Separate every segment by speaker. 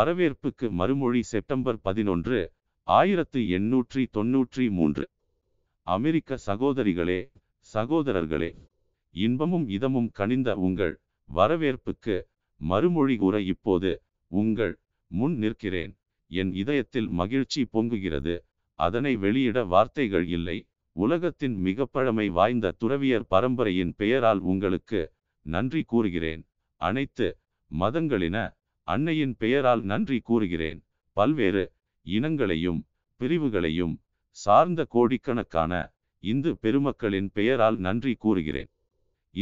Speaker 1: வரவேற்புக்கு மறுமொழி செப்டம்பர் பதினொன்று ஆயிரத்து எண்ணூற்றி தொன்னூற்றி மூன்று அமெரிக்க சகோதரிகளே சகோதரர்களே இன்பமும் இதமும் கனிந்த உங்கள் வரவேற்புக்கு மறுமொழி கூற இப்போது உங்கள் முன் நிற்கிறேன் என் இதயத்தில் மகிழ்ச்சி பொங்குகிறது அதனை வெளியிட வார்த்தைகள் இல்லை உலகத்தின் மிக பழமை வாய்ந்த துறவியர் பரம்பரையின் பெயரால் உங்களுக்கு நன்றி கூறுகிறேன் அனைத்து மதங்களின அன்னையின் பெயரால் நன்றி கூறுகிறேன் பல்வேறு இனங்களையும் பிரிவுகளையும் சார்ந்த கோடிக்கணக்கான இந்து பெருமக்களின் பெயரால் நன்றி கூறுகிறேன்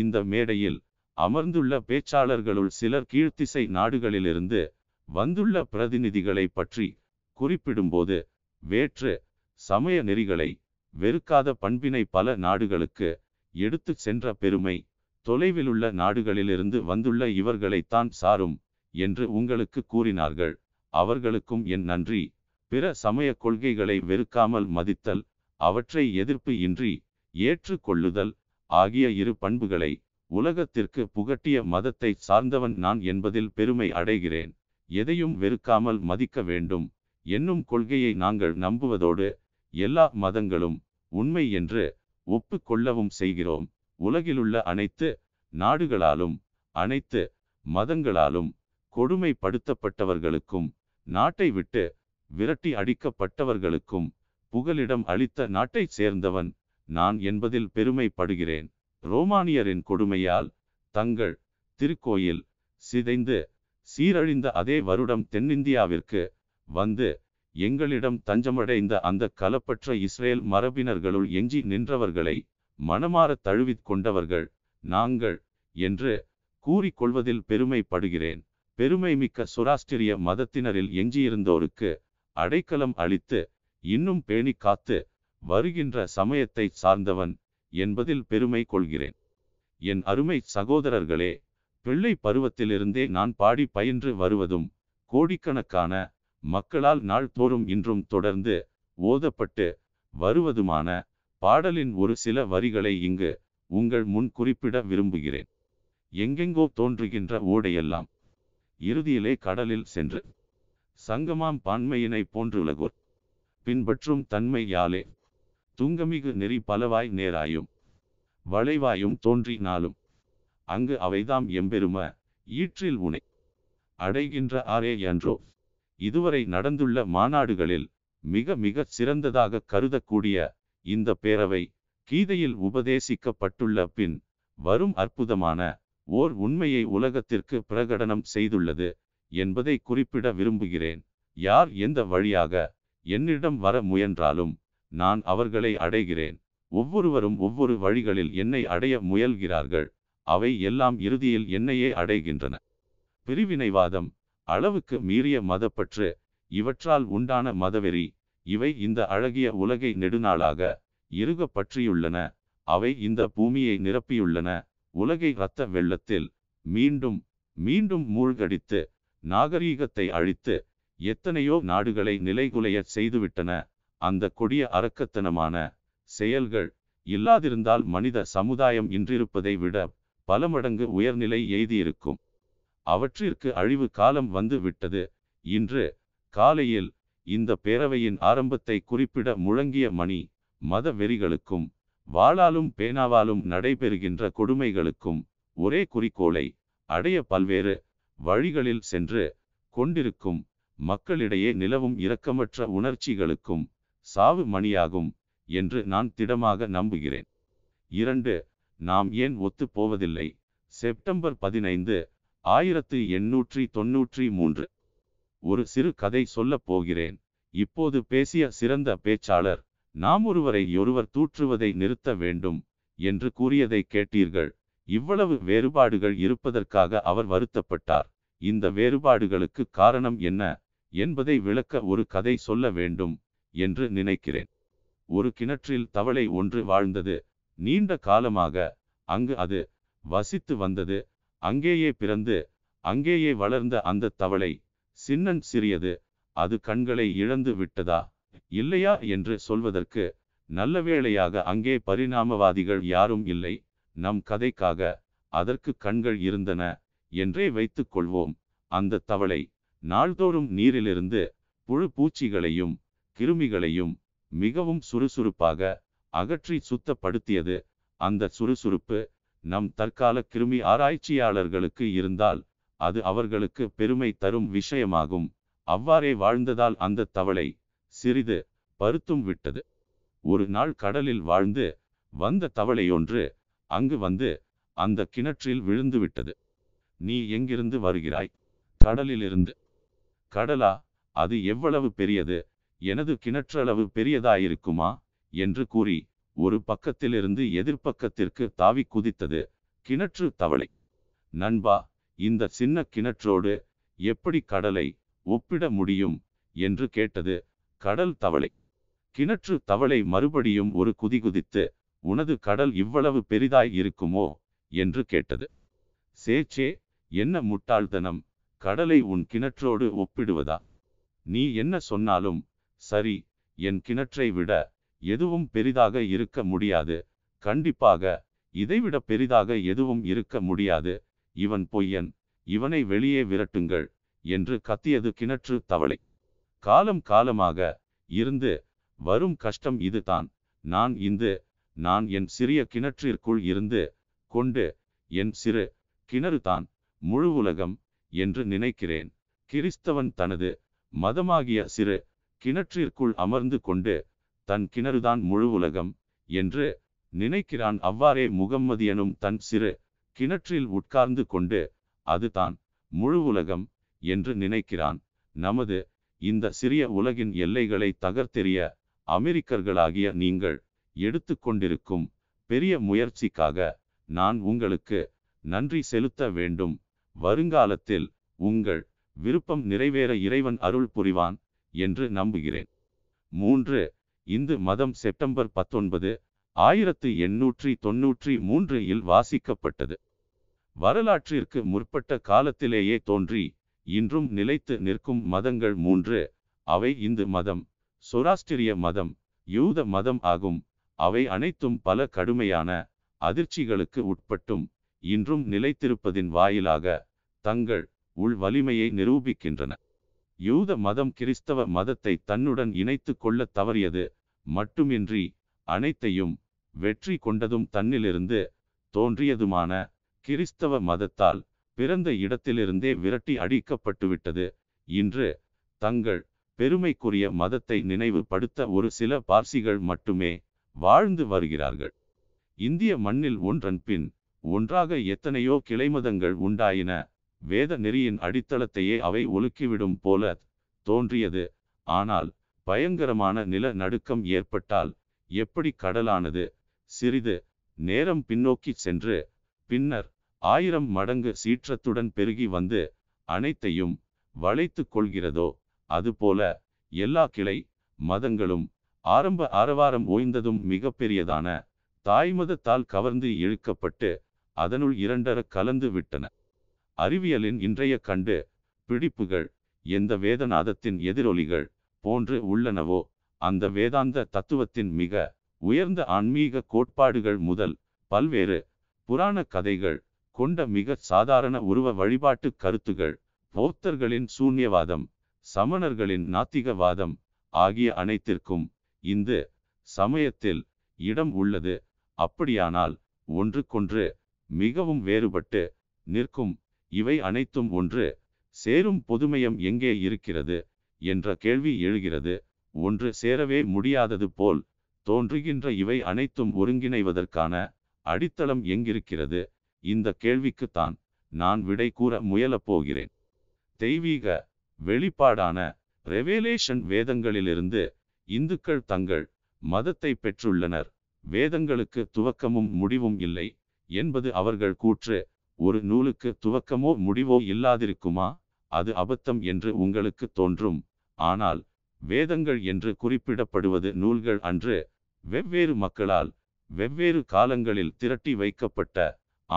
Speaker 1: இந்த மேடையில் அமர்ந்துள்ள பேச்சாளர்களுள் சிலர் கீழ்த்திசை நாடுகளிலிருந்து வந்துள்ள பிரதிநிதிகளை பற்றி குறிப்பிடும்போது வேற்று சமய நெறிகளை வெறுக்காத பண்பினை பல நாடுகளுக்கு எடுத்துச் சென்ற பெருமை தொலைவிலுள்ள நாடுகளிலிருந்து வந்துள்ள இவர்களைத்தான் சாரும் என்று உங்களுக்கு கூறினார்கள் அவர்களுக்கும் என் நன்றி பிற சமய கொள்கைகளை வெறுக்காமல் மதித்தல் அவற்றை எதிர்ப்பு இன்றி ஏற்றுக்கொள்ளுதல் ஆகிய இரு பண்புகளை உலகத்திற்கு புகட்டிய மதத்தை சார்ந்தவன் நான் என்பதில் பெருமை அடைகிறேன் எதையும் வெறுக்காமல் மதிக்க வேண்டும் என்னும் கொள்கையை நாங்கள் நம்புவதோடு எல்லா மதங்களும் உண்மை என்று ஒப்புக்கொள்ளவும் செய்கிறோம் உலகிலுள்ள அனைத்து நாடுகளாலும் அனைத்து மதங்களாலும் கொடுமைப்படுத்தப்பட்டவர்களுக்கும் நாட்டை விட்டு விரட்டி அடிக்கப்பட்டவர்களுக்கும் புகலிடம் அளித்த நாட்டைச் சேர்ந்தவன் நான் என்பதில் பெருமைப்படுகிறேன் ரோமானியரின் கொடுமையால் தங்கள் திருக்கோயில் சிதைந்து சீரழிந்த அதே வருடம் தென்னிந்தியாவிற்கு வந்து எங்களிடம் தஞ்சமடைந்த அந்த கலப்பற்ற இஸ்ரேல் மரபினர்களுள் எஞ்சி நின்றவர்களை மனமாற தழுவிக் கொண்டவர்கள் நாங்கள் என்று கூறிக்கொள்வதில் பெருமைப்படுகிறேன் பெருமைமிக்க சொராஸ்டிரிய மதத்தினரில் எஞ்சியிருந்தோருக்கு அடைக்கலம் அளித்து இன்னும் பேணி காத்து வருகின்ற சமயத்தை சார்ந்தவன் என்பதில் பெருமை கொள்கிறேன் என் அருமை சகோதரர்களே பிள்ளை பருவத்திலிருந்தே நான் பாடி பயின்று வருவதும் கோடிக்கணக்கான மக்களால் நாள்தோறும் இன்றும் தொடர்ந்து ஓதப்பட்டு வருவதுமான பாடலின் ஒரு சில வரிகளை இங்கு உங்கள் முன் குறிப்பிட விரும்புகிறேன் எங்கெங்கோ தோன்றுகின்ற ஓடையெல்லாம் இறுதியிலே கடலில் சென்று சங்கமாம் பான்மையினை போன்றுலகோர் பின்பற்றும் தன்மை யாலே துங்கமிகு நெறி பலவாய் நேராயும் வளைவாயும் தோன்றினாலும் அங்கு அவைதாம் எம்பெரும ஈற்றில் உனை அடைகின்ற ஆரே என்றோ இதுவரை நடந்துள்ள மாநாடுகளில் மிக மிக சிறந்ததாக கருதக்கூடிய இந்த பேரவை கீதையில் உபதேசிக்கப்பட்டுள்ள பின் வரும் அற்புதமான ஓர் உண்மையை உலகத்திற்கு பிரகடனம் செய்துள்ளது என்பதை குறிப்பிட விரும்புகிறேன் யார் எந்த வழியாக என்னிடம் வர முயன்றாலும் நான் அவர்களை அடைகிறேன் ஒவ்வொருவரும் ஒவ்வொரு வழிகளில் என்னை அடைய முயல்கிறார்கள் அவை எல்லாம் இறுதியில் என்னையே அடைகின்றன பிரிவினைவாதம் அளவுக்கு மீறிய மதப்பற்று இவற்றால் உண்டான மதவெறி இவை இந்த அழகிய உலகை நெடுநாளாக இருக பற்றியுள்ளன அவை இந்த பூமியை நிரப்பியுள்ளன உலகை இரத்த வெள்ளத்தில் மீண்டும் மீண்டும் மூழ்கடித்து நாகரீகத்தை அழித்து எத்தனையோ நாடுகளை நிலைகுலைய செய்துவிட்டன அந்த கொடிய அரக்கத்தனமான செயல்கள் இல்லாதிருந்தால் மனித சமுதாயம் இன்றிருப்பதை விட பல மடங்கு உயர்நிலை எய்தியிருக்கும் அவற்றிற்கு அழிவு காலம் வந்து விட்டது இன்று காலையில் இந்த பேரவையின் ஆரம்பத்தை குறிப்பிட முழங்கிய மணி மத வெறிகளுக்கும் வாளாலும் பேனாவாலும் நடைபெறுகின்ற கொடுமைகளுக்கும் ஒரே குறிக்கோளை அடைய பல்வேறு வழிகளில் சென்று கொண்டிருக்கும் மக்களிடையே நிலவும் இரக்கமற்ற உணர்ச்சிகளுக்கும் சாவு மணியாகும் என்று நான் திடமாக நம்புகிறேன் இரண்டு நாம் ஏன் ஒத்துப் போவதில்லை செப்டம்பர் பதினைந்து ஆயிரத்து எண்ணூற்றி தொன்னூற்றி மூன்று ஒரு சிறு கதை சொல்லப் போகிறேன் இப்போது பேசிய சிறந்த பேச்சாளர் நாம் ஒருவரை ஒருவர் தூற்றுவதை நிறுத்த வேண்டும் என்று கூறியதை கேட்டீர்கள் இவ்வளவு வேறுபாடுகள் இருப்பதற்காக அவர் வருத்தப்பட்டார் இந்த வேறுபாடுகளுக்கு காரணம் என்ன என்பதை விளக்க ஒரு கதை சொல்ல வேண்டும் என்று நினைக்கிறேன் ஒரு கிணற்றில் தவளை ஒன்று வாழ்ந்தது நீண்ட காலமாக அங்கு அது வசித்து வந்தது அங்கேயே பிறந்து அங்கேயே வளர்ந்த அந்த தவளை சின்னன் சிறியது அது கண்களை இழந்து விட்டதா இல்லையா என்று சொல்வதற்கு நல்ல வேளையாக அங்கே பரிணாமவாதிகள் யாரும் இல்லை நம் கதைக்காக அதற்கு கண்கள் இருந்தன என்றே வைத்துக் கொள்வோம் அந்த தவளை நாள்தோறும் நீரிலிருந்து புழு பூச்சிகளையும் கிருமிகளையும் மிகவும் சுறுசுறுப்பாக அகற்றி சுத்தப்படுத்தியது அந்த சுறுசுறுப்பு நம் தற்கால கிருமி ஆராய்ச்சியாளர்களுக்கு இருந்தால் அது அவர்களுக்கு பெருமை தரும் விஷயமாகும் அவ்வாறே வாழ்ந்ததால் அந்த தவளை சிறிது பருத்தும் விட்டது ஒரு நாள் கடலில் வாழ்ந்து வந்த தவளையொன்று அங்கு வந்து அந்த கிணற்றில் விழுந்து விட்டது நீ எங்கிருந்து வருகிறாய் கடலிலிருந்து கடலா அது எவ்வளவு பெரியது எனது கிணற்றளவு பெரியதாயிருக்குமா என்று கூறி ஒரு பக்கத்திலிருந்து எதிர்ப்பக்கத்திற்கு தாவி குதித்தது கிணற்று தவளை நண்பா இந்த சின்ன கிணற்றோடு எப்படி கடலை ஒப்பிட முடியும் என்று கேட்டது கடல் தவளை கிணற்று தவளை மறுபடியும் ஒரு குதி குதித்து உனது கடல் இவ்வளவு பெரிதாய் இருக்குமோ என்று கேட்டது சேச்சே என்ன முட்டாள்தனம் கடலை உன் கிணற்றோடு ஒப்பிடுவதா நீ என்ன சொன்னாலும் சரி என் கிணற்றை விட எதுவும் பெரிதாக இருக்க முடியாது கண்டிப்பாக இதைவிட பெரிதாக எதுவும் இருக்க முடியாது இவன் பொய்யன் இவனை வெளியே விரட்டுங்கள் என்று கத்தியது கிணற்று தவளை காலம் காலமாக இருந்து வரும் கஷ்டம் இதுதான் நான் இந்து நான் என் சிறிய கிணற்றிற்குள் இருந்து கொண்டு என் சிறு கிணறு தான் முழு உலகம் என்று நினைக்கிறேன் கிறிஸ்தவன் தனது மதமாகிய சிறு கிணற்றிற்குள் அமர்ந்து கொண்டு தன் கிணறுதான் முழு உலகம் என்று நினைக்கிறான் அவ்வாறே முகம்மதியனும் தன் சிறு கிணற்றில் உட்கார்ந்து கொண்டு அதுதான் முழு உலகம் என்று நினைக்கிறான் நமது இந்த சிறிய உலகின் எல்லைகளை தகர்த்தெறிய அமெரிக்கர்களாகிய நீங்கள் எடுத்து கொண்டிருக்கும் பெரிய முயற்சிக்காக நான் உங்களுக்கு நன்றி செலுத்த வேண்டும் வருங்காலத்தில் உங்கள் விருப்பம் நிறைவேற இறைவன் அருள் புரிவான் என்று நம்புகிறேன் மூன்று இந்து மதம் செப்டம்பர் பத்தொன்பது ஆயிரத்து எண்ணூற்றி தொன்னூற்றி மூன்று இல் வாசிக்கப்பட்டது வரலாற்றிற்கு முற்பட்ட காலத்திலேயே தோன்றி இன்றும் நிலைத்து நிற்கும் மதங்கள் மூன்று அவை இந்து மதம் சொராஸ்திரிய மதம் யூத மதம் ஆகும் அவை அனைத்தும் பல கடுமையான அதிர்ச்சிகளுக்கு உட்பட்டும் இன்றும் நிலைத்திருப்பதின் வாயிலாக தங்கள் உள் வலிமையை நிரூபிக்கின்றன யூத மதம் கிறிஸ்தவ மதத்தை தன்னுடன் இணைத்து கொள்ள தவறியது மட்டுமின்றி அனைத்தையும் வெற்றி கொண்டதும் தன்னிலிருந்து தோன்றியதுமான கிறிஸ்தவ மதத்தால் பிறந்த இடத்திலிருந்தே விரட்டி அடிக்கப்பட்டுவிட்டது இன்று தங்கள் பெருமைக்குரிய மதத்தை நினைவுபடுத்த ஒரு சில பார்சிகள் மட்டுமே வாழ்ந்து வருகிறார்கள் இந்திய மண்ணில் ஒன்றன் பின் ஒன்றாக எத்தனையோ கிளைமதங்கள் உண்டாயின வேத நெறியின் அடித்தளத்தையே அவை ஒலுக்கிவிடும் போல தோன்றியது ஆனால் பயங்கரமான நில நடுக்கம் ஏற்பட்டால் எப்படி கடலானது சிறிது நேரம் பின்னோக்கி சென்று பின்னர் ஆயிரம் மடங்கு சீற்றத்துடன் பெருகி வந்து அனைத்தையும் வளைத்து கொள்கிறதோ அதுபோல எல்லா கிளை மதங்களும் ஆரம்ப ஆரவாரம் ஓய்ந்ததும் மிகப்பெரியதான தாய்மதத்தால் கவர்ந்து இழுக்கப்பட்டு அதனுள் இரண்டர கலந்து விட்டன அறிவியலின் இன்றைய கண்டு பிடிப்புகள் எந்த வேதநாதத்தின் எதிரொலிகள் போன்று உள்ளனவோ அந்த வேதாந்த தத்துவத்தின் மிக உயர்ந்த ஆன்மீக கோட்பாடுகள் முதல் பல்வேறு புராண கதைகள் கொண்ட மிக சாதாரண உருவ வழிபாட்டு கருத்துகள் பௌத்தர்களின் சூன்யவாதம் சமணர்களின் நாத்திகவாதம் ஆகிய அனைத்திற்கும் இந்து சமயத்தில் இடம் உள்ளது அப்படியானால் ஒன்றுக்கொன்று மிகவும் வேறுபட்டு நிற்கும் இவை அனைத்தும் ஒன்று சேரும் பொதுமயம் எங்கே இருக்கிறது என்ற கேள்வி எழுகிறது ஒன்று சேரவே முடியாதது போல் தோன்றுகின்ற இவை அனைத்தும் ஒருங்கிணைவதற்கான அடித்தளம் எங்கிருக்கிறது இந்த கேள்விக்குத்தான் நான் விடை கூற முயலப் போகிறேன் தெய்வீக வெளிப்பாடான ரெவேலேஷன் வேதங்களிலிருந்து இந்துக்கள் தங்கள் மதத்தை பெற்றுள்ளனர் வேதங்களுக்கு துவக்கமும் முடிவும் இல்லை என்பது அவர்கள் கூற்று ஒரு நூலுக்கு துவக்கமோ முடிவோ இல்லாதிருக்குமா அது அபத்தம் என்று உங்களுக்கு தோன்றும் ஆனால் வேதங்கள் என்று குறிப்பிடப்படுவது நூல்கள் அன்று வெவ்வேறு மக்களால் வெவ்வேறு காலங்களில் திரட்டி வைக்கப்பட்ட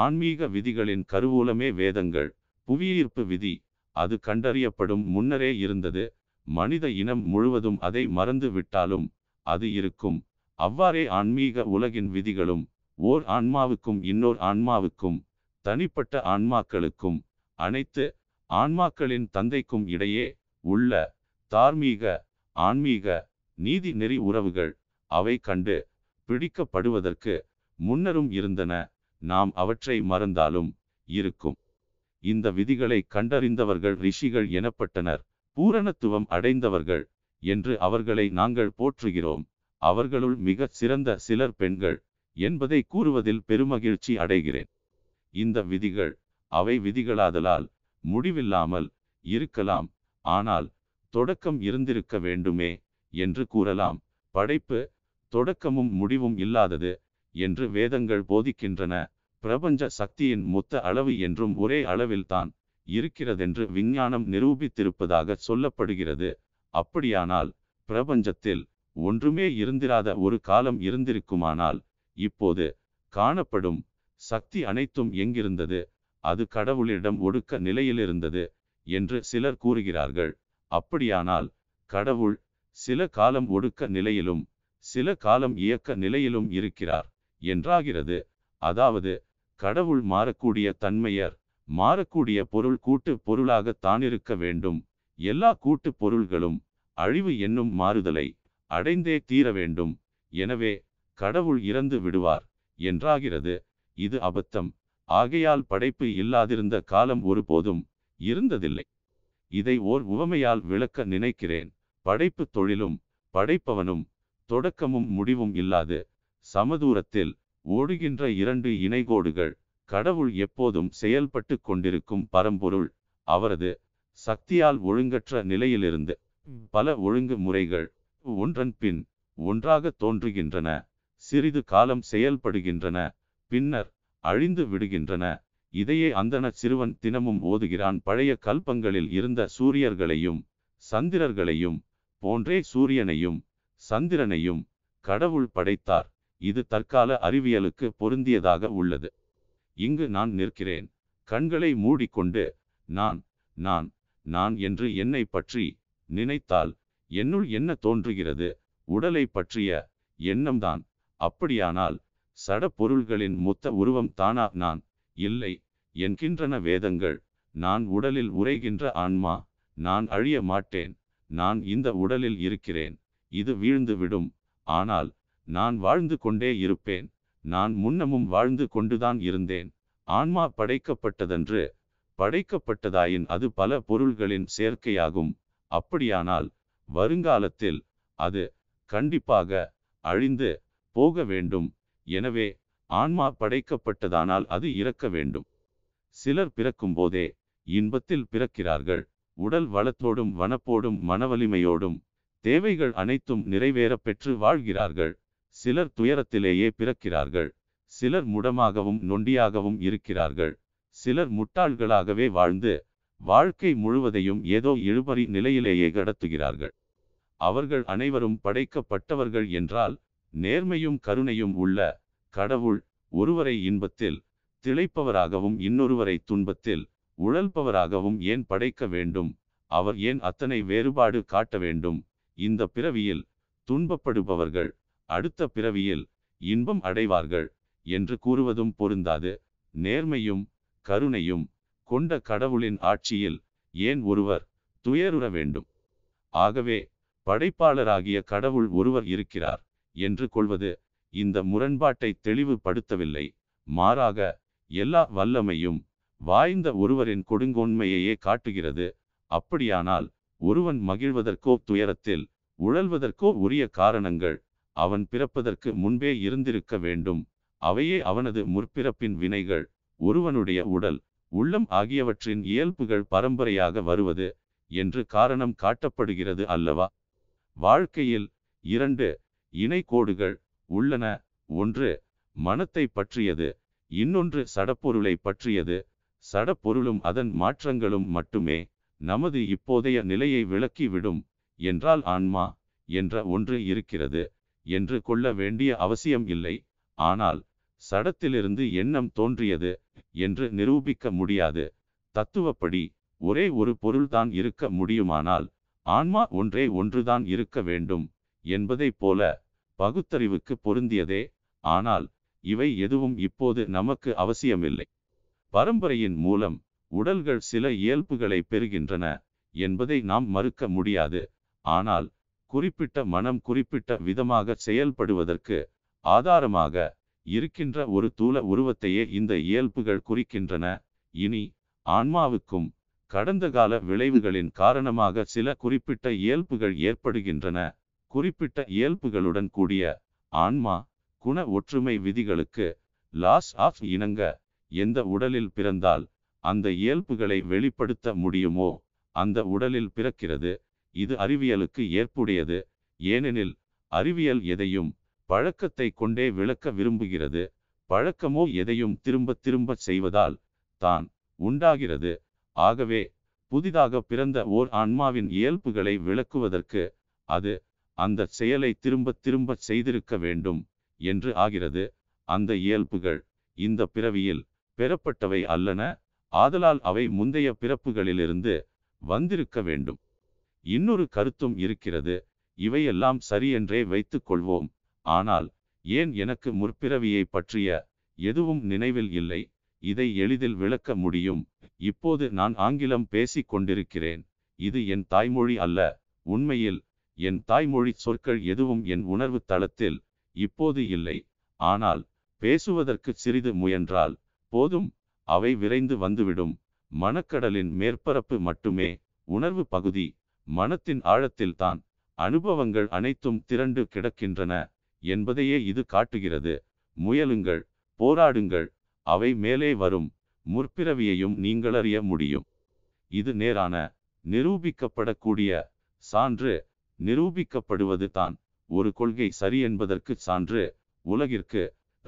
Speaker 1: ஆன்மீக விதிகளின் கருவூலமே வேதங்கள் புவியீர்ப்பு விதி அது கண்டறியப்படும் முன்னரே இருந்தது மனித இனம் முழுவதும் அதை மறந்து விட்டாலும் அது இருக்கும் அவ்வாறே ஆன்மீக உலகின் விதிகளும் ஓர் ஆன்மாவுக்கும் இன்னோர் ஆன்மாவுக்கும் தனிப்பட்ட ஆன்மாக்களுக்கும் அனைத்து ஆன்மாக்களின் தந்தைக்கும் இடையே உள்ள தார்மீக ஆன்மீக நீதி நெறி உறவுகள் அவை கண்டு பிடிக்கப்படுவதற்கு முன்னரும் இருந்தன நாம் அவற்றை மறந்தாலும் இருக்கும் இந்த விதிகளை கண்டறிந்தவர்கள் ரிஷிகள் எனப்பட்டனர் பூரணத்துவம் அடைந்தவர்கள் என்று அவர்களை நாங்கள் போற்றுகிறோம் அவர்களுள் மிகச் சிறந்த சிலர் பெண்கள் என்பதை கூறுவதில் பெருமகிழ்ச்சி அடைகிறேன் இந்த விதிகள் அவை விதிகளாதலால் முடிவில்லாமல் இருக்கலாம் ஆனால் தொடக்கம் இருந்திருக்க வேண்டுமே என்று கூறலாம் படைப்பு தொடக்கமும் முடிவும் இல்லாதது என்று வேதங்கள் போதிக்கின்றன பிரபஞ்ச சக்தியின் மொத்த அளவு என்றும் ஒரே அளவில்தான் இருக்கிறதென்று விஞ்ஞானம் நிரூபித்திருப்பதாக சொல்லப்படுகிறது அப்படியானால் பிரபஞ்சத்தில் ஒன்றுமே இருந்திராத ஒரு காலம் இருந்திருக்குமானால் இப்போது காணப்படும் சக்தி அனைத்தும் எங்கிருந்தது அது கடவுளிடம் ஒடுக்க நிலையிலிருந்தது என்று சிலர் கூறுகிறார்கள் அப்படியானால் கடவுள் சில காலம் ஒடுக்க நிலையிலும் சில காலம் இயக்க நிலையிலும் இருக்கிறார் என்றாகிறது அதாவது கடவுள் மாறக்கூடிய தன்மையர் மாறக்கூடிய பொருள் கூட்டு பொருளாகத்தான் இருக்க வேண்டும் எல்லா கூட்டு பொருள்களும் அழிவு என்னும் மாறுதலை அடைந்தே தீர வேண்டும் எனவே கடவுள் இறந்து விடுவார் என்றாகிறது இது அபத்தம் ஆகையால் படைப்பு இல்லாதிருந்த காலம் ஒருபோதும் இருந்ததில்லை இதை ஓர் உவமையால் விளக்க நினைக்கிறேன் படைப்பு தொழிலும் படைப்பவனும் தொடக்கமும் முடிவும் இல்லாது சமதூரத்தில் ஓடுகின்ற இரண்டு இணைகோடுகள் கடவுள் எப்போதும் செயல்பட்டு கொண்டிருக்கும் பரம்பொருள் அவரது சக்தியால் ஒழுங்கற்ற நிலையிலிருந்து பல ஒழுங்கு முறைகள் ஒன்றன் பின் ஒன்றாக தோன்றுகின்றன சிறிது காலம் செயல்படுகின்றன பின்னர் அழிந்து விடுகின்றன இதையே அந்தன சிறுவன் தினமும் ஓதுகிறான் பழைய கல்பங்களில் இருந்த சூரியர்களையும் சந்திரர்களையும் போன்றே சூரியனையும் சந்திரனையும் கடவுள் படைத்தார் இது தற்கால அறிவியலுக்கு பொருந்தியதாக உள்ளது இங்கு நான் நிற்கிறேன் கண்களை மூடிக்கொண்டு நான் நான் நான் என்று என்னை பற்றி நினைத்தால் என்னுள் என்ன தோன்றுகிறது உடலை பற்றிய எண்ணம்தான் அப்படியானால் சட பொருள்களின் மொத்த உருவம் தானா நான் இல்லை என்கின்றன வேதங்கள் நான் உடலில் உரைகின்ற ஆன்மா நான் அழிய மாட்டேன் நான் இந்த உடலில் இருக்கிறேன் இது வீழ்ந்து விடும் ஆனால் நான் வாழ்ந்து கொண்டே இருப்பேன் நான் முன்னமும் வாழ்ந்து கொண்டுதான் இருந்தேன் ஆன்மா படைக்கப்பட்டதன்று படைக்கப்பட்டதாயின் அது பல பொருள்களின் சேர்க்கையாகும் அப்படியானால் வருங்காலத்தில் அது கண்டிப்பாக அழிந்து போக வேண்டும் எனவே ஆன்மா படைக்கப்பட்டதானால் அது இறக்க வேண்டும் சிலர் பிறக்கும்போதே இன்பத்தில் பிறக்கிறார்கள் உடல் வளத்தோடும் வனப்போடும் மனவலிமையோடும் தேவைகள் அனைத்தும் நிறைவேற பெற்று வாழ்கிறார்கள் சிலர் துயரத்திலேயே பிறக்கிறார்கள் சிலர் முடமாகவும் நொண்டியாகவும் இருக்கிறார்கள் சிலர் முட்டாள்களாகவே வாழ்ந்து வாழ்க்கை முழுவதையும் ஏதோ இழுபறி நிலையிலேயே கடத்துகிறார்கள் அவர்கள் அனைவரும் படைக்கப்பட்டவர்கள் என்றால் நேர்மையும் கருணையும் உள்ள கடவுள் ஒருவரை இன்பத்தில் திளைப்பவராகவும் இன்னொருவரை துன்பத்தில் உழல்பவராகவும் ஏன் படைக்க வேண்டும் அவர் ஏன் அத்தனை வேறுபாடு காட்ட வேண்டும் இந்த பிறவியில் துன்பப்படுபவர்கள் அடுத்த பிறவியில் இன்பம் அடைவார்கள் என்று கூறுவதும் பொருந்தாது நேர்மையும் கருணையும் கொண்ட கடவுளின் ஆட்சியில் ஏன் ஒருவர் துயருற வேண்டும் ஆகவே படைப்பாளராகிய கடவுள் ஒருவர் இருக்கிறார் என்று கொள்வது இந்த முரண்பாட்டை தெளிவுபடுத்தவில்லை மாறாக எல்லா வல்லமையும் வாய்ந்த ஒருவரின் கொடுங்கோன்மையையே காட்டுகிறது அப்படியானால் ஒருவன் மகிழ்வதற்கோ துயரத்தில் உழல்வதற்கோ உரிய காரணங்கள் அவன் பிறப்பதற்கு முன்பே இருந்திருக்க வேண்டும் அவையே அவனது முற்பிறப்பின் வினைகள் ஒருவனுடைய உடல் உள்ளம் ஆகியவற்றின் இயல்புகள் பரம்பரையாக வருவது என்று காரணம் காட்டப்படுகிறது அல்லவா வாழ்க்கையில் இரண்டு இணை கோடுகள் உள்ளன ஒன்று மனத்தை பற்றியது இன்னொன்று சடப்பொருளை பற்றியது சடப்பொருளும் அதன் மாற்றங்களும் மட்டுமே நமது இப்போதைய நிலையை விளக்கிவிடும் என்றால் ஆன்மா என்ற ஒன்று இருக்கிறது என்று கொள்ள வேண்டிய அவசியம் இல்லை ஆனால் சடத்திலிருந்து எண்ணம் தோன்றியது என்று நிரூபிக்க முடியாது தத்துவப்படி ஒரே ஒரு பொருள்தான் இருக்க முடியுமானால் ஆன்மா ஒன்றே ஒன்றுதான் இருக்க வேண்டும் என்பதைப் போல பகுத்தறிவுக்கு பொருந்தியதே ஆனால் இவை எதுவும் இப்போது நமக்கு அவசியமில்லை பரம்பரையின் மூலம் உடல்கள் சில இயல்புகளை பெறுகின்றன என்பதை நாம் மறுக்க முடியாது ஆனால் குறிப்பிட்ட மனம் குறிப்பிட்ட விதமாக செயல்படுவதற்கு ஆதாரமாக இருக்கின்ற ஒரு தூல உருவத்தையே இந்த இயல்புகள் குறிக்கின்றன இனி ஆன்மாவுக்கும் கடந்த கால விளைவுகளின் காரணமாக சில குறிப்பிட்ட இயல்புகள் ஏற்படுகின்றன குறிப்பிட்ட இயல்புகளுடன் கூடிய ஆன்மா குண ஒற்றுமை விதிகளுக்கு லாஸ் ஆஃப் இணங்க எந்த உடலில் பிறந்தால் அந்த இயல்புகளை வெளிப்படுத்த முடியுமோ அந்த உடலில் பிறக்கிறது இது அறிவியலுக்கு ஏற்புடையது ஏனெனில் அறிவியல் எதையும் பழக்கத்தை கொண்டே விளக்க விரும்புகிறது பழக்கமோ எதையும் திரும்ப திரும்ப செய்வதால் தான் உண்டாகிறது ஆகவே புதிதாக பிறந்த ஓர் ஆன்மாவின் இயல்புகளை விளக்குவதற்கு அது அந்த செயலை திரும்ப திரும்ப செய்திருக்க வேண்டும் என்று ஆகிறது அந்த இயல்புகள் இந்த பிறவியில் பெறப்பட்டவை அல்லன ஆதலால் அவை முந்தைய பிறப்புகளிலிருந்து வந்திருக்க வேண்டும் இன்னொரு கருத்தும் இருக்கிறது இவையெல்லாம் சரியென்றே வைத்துக் கொள்வோம் ஆனால் ஏன் எனக்கு முற்பிறவியை பற்றிய எதுவும் நினைவில் இல்லை இதை எளிதில் விளக்க முடியும் இப்போது நான் ஆங்கிலம் பேசிக் கொண்டிருக்கிறேன் இது என் தாய்மொழி அல்ல உண்மையில் என் தாய்மொழி சொற்கள் எதுவும் என் உணர்வு தளத்தில் இப்போது இல்லை ஆனால் பேசுவதற்கு சிறிது முயன்றால் போதும் அவை விரைந்து வந்துவிடும் மணக்கடலின் மேற்பரப்பு மட்டுமே உணர்வு பகுதி மனத்தின் ஆழத்தில் தான் அனுபவங்கள் அனைத்தும் திரண்டு கிடக்கின்றன என்பதையே இது காட்டுகிறது முயலுங்கள் போராடுங்கள் அவை மேலே வரும் முற்பிறவியையும் நீங்கள் அறிய முடியும் இது நேரான நிரூபிக்கப்படக்கூடிய சான்று நிரூபிக்கப்படுவது தான் ஒரு கொள்கை சரி என்பதற்கு சான்று உலகிற்கு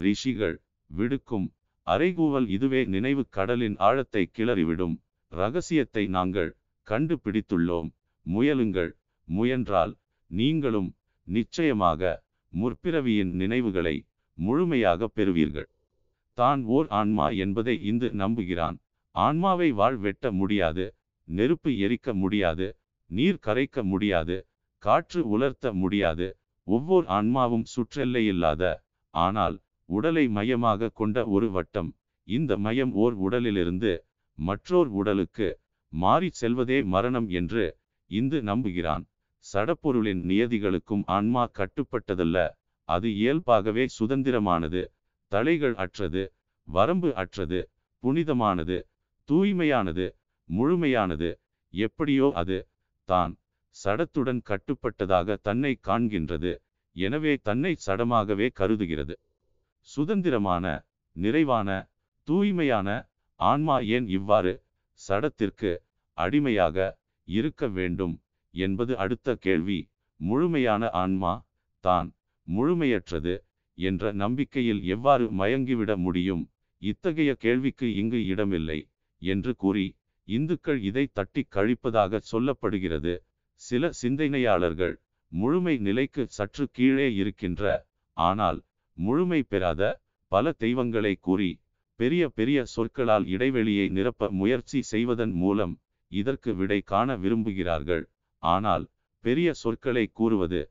Speaker 1: ரிஷிகள் விடுக்கும் அறைகூவல் இதுவே நினைவு கடலின் ஆழத்தை கிளறிவிடும் ரகசியத்தை நாங்கள் கண்டுபிடித்துள்ளோம் முயலுங்கள் முயன்றால் நீங்களும் நிச்சயமாக முற்பிறவியின் நினைவுகளை முழுமையாக பெறுவீர்கள் தான் ஓர் ஆன்மா என்பதை இந்து நம்புகிறான் ஆன்மாவை வாழ் வெட்ட முடியாது நெருப்பு எரிக்க முடியாது நீர் கரைக்க முடியாது காற்று உலர்த்த முடியாது ஒவ்வொரு ஆன்மாவும் சுற்றெல்லையில்லாத ஆனால் உடலை மையமாக கொண்ட ஒரு வட்டம் இந்த மயம் ஓர் உடலிலிருந்து மற்றோர் உடலுக்கு மாறி செல்வதே மரணம் என்று இந்து நம்புகிறான் சடப்பொருளின் நியதிகளுக்கும் ஆன்மா கட்டுப்பட்டதல்ல அது இயல்பாகவே சுதந்திரமானது தலைகள் அற்றது வரம்பு அற்றது புனிதமானது தூய்மையானது முழுமையானது எப்படியோ அது தான் சடத்துடன் கட்டுப்பட்டதாக தன்னை காண்கின்றது எனவே தன்னை சடமாகவே கருதுகிறது சுதந்திரமான நிறைவான தூய்மையான ஆன்மா ஏன் இவ்வாறு சடத்திற்கு அடிமையாக இருக்க வேண்டும் என்பது அடுத்த கேள்வி முழுமையான ஆன்மா தான் முழுமையற்றது என்ற நம்பிக்கையில் எவ்வாறு மயங்கிவிட முடியும் இத்தகைய கேள்விக்கு இங்கு இடமில்லை என்று கூறி இந்துக்கள் இதை தட்டி கழிப்பதாக சொல்லப்படுகிறது சில சிந்தனையாளர்கள் முழுமை நிலைக்கு சற்று கீழே இருக்கின்ற ஆனால் முழுமை பெறாத பல தெய்வங்களை கூறி பெரிய பெரிய சொற்களால் இடைவெளியை நிரப்ப முயற்சி செய்வதன் மூலம் இதற்கு விடை காண விரும்புகிறார்கள் ஆனால் பெரிய சொற்களை கூறுவது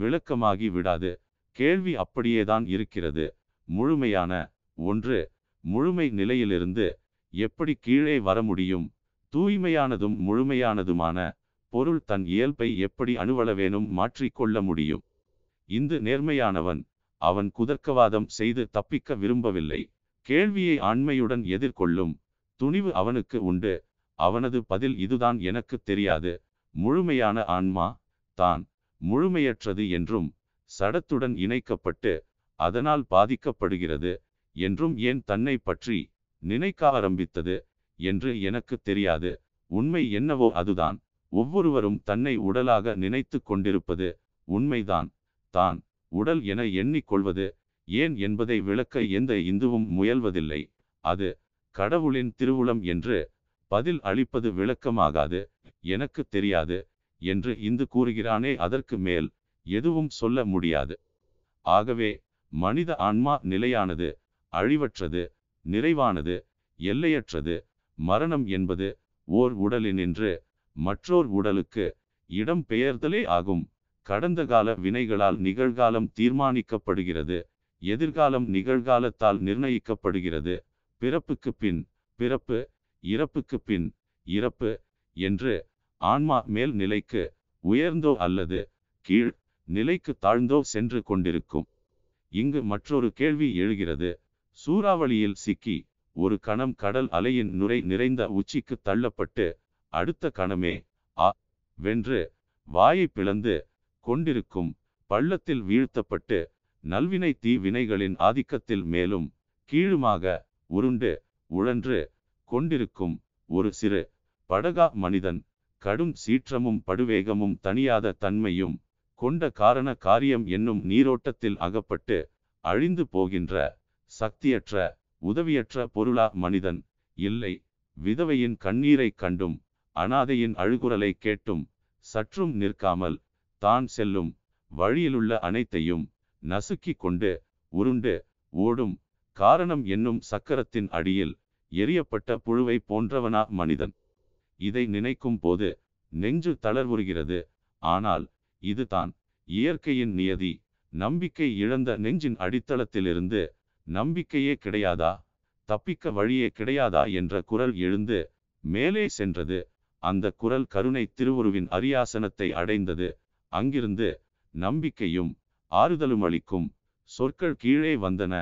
Speaker 1: விளக்கமாகி விடாது கேள்வி அப்படியேதான் இருக்கிறது முழுமையான ஒன்று முழுமை நிலையிலிருந்து எப்படி கீழே வர முடியும் தூய்மையானதும் முழுமையானதுமான பொருள் தன் இயல்பை எப்படி அணுவளவேனும் மாற்றிக்கொள்ள முடியும் இந்து நேர்மையானவன் அவன் குதர்க்கவாதம் செய்து தப்பிக்க விரும்பவில்லை கேள்வியை ஆண்மையுடன் எதிர்கொள்ளும் துணிவு அவனுக்கு உண்டு அவனது பதில் இதுதான் எனக்கு தெரியாது முழுமையான ஆன்மா தான் முழுமையற்றது என்றும் சடத்துடன் இணைக்கப்பட்டு அதனால் பாதிக்கப்படுகிறது என்றும் ஏன் தன்னை பற்றி நினைக்க ஆரம்பித்தது என்று எனக்கு தெரியாது உண்மை என்னவோ அதுதான் ஒவ்வொருவரும் தன்னை உடலாக நினைத்து கொண்டிருப்பது உண்மைதான் தான் உடல் என எண்ணிக்கொள்வது ஏன் என்பதை விளக்க எந்த இந்துவும் முயல்வதில்லை அது கடவுளின் திருவுளம் என்று பதில் அளிப்பது விளக்கமாகாது எனக்கு தெரியாது என்று இந்து கூறுகிறானே அதற்கு மேல் எதுவும் சொல்ல முடியாது ஆகவே மனித ஆன்மா நிலையானது அழிவற்றது நிறைவானது எல்லையற்றது மரணம் என்பது ஓர் உடலினின்று மற்றோர் உடலுக்கு இடம் பெயர்தலே ஆகும் கடந்த கால வினைகளால் நிகழ்காலம் தீர்மானிக்கப்படுகிறது எதிர்காலம் நிகழ்காலத்தால் நிர்ணயிக்கப்படுகிறது பிறப்புக்கு பின் பிறப்பு இறப்புக்கு பின் இறப்பு என்று ஆன்மா மேல் நிலைக்கு உயர்ந்தோ அல்லது கீழ் நிலைக்கு தாழ்ந்தோ சென்று கொண்டிருக்கும் இங்கு மற்றொரு கேள்வி எழுகிறது சூறாவளியில் சிக்கி ஒரு கணம் கடல் அலையின் நுரை நிறைந்த உச்சிக்கு தள்ளப்பட்டு அடுத்த கணமே ஆ வென்று வாயை பிளந்து கொண்டிருக்கும் பள்ளத்தில் வீழ்த்தப்பட்டு நல்வினை தீ வினைகளின் ஆதிக்கத்தில் மேலும் கீழுமாக உருண்டு உழன்று கொண்டிருக்கும் ஒரு சிறு படகா மனிதன் கடும் சீற்றமும் படுவேகமும் தனியாத தன்மையும் கொண்ட காரண காரியம் என்னும் நீரோட்டத்தில் அகப்பட்டு அழிந்து போகின்ற சக்தியற்ற உதவியற்ற பொருளா மனிதன் இல்லை விதவையின் கண்ணீரை கண்டும் அனாதையின் அழுகுரலை கேட்டும் சற்றும் நிற்காமல் தான் செல்லும் வழியிலுள்ள அனைத்தையும் நசுக்கி கொண்டு உருண்டு ஓடும் காரணம் என்னும் சக்கரத்தின் அடியில் எரியப்பட்ட புழுவை போன்றவனா மனிதன் இதை நினைக்கும் போது நெஞ்சு தளர்வுறுகிறது ஆனால் இதுதான் இயற்கையின் நியதி நம்பிக்கை இழந்த நெஞ்சின் அடித்தளத்திலிருந்து நம்பிக்கையே கிடையாதா தப்பிக்க வழியே கிடையாதா என்ற குரல் எழுந்து மேலே சென்றது அந்த குரல் கருணை திருவுருவின் அரியாசனத்தை அடைந்தது அங்கிருந்து நம்பிக்கையும் ஆறுதலும் அளிக்கும் சொற்கள் கீழே வந்தன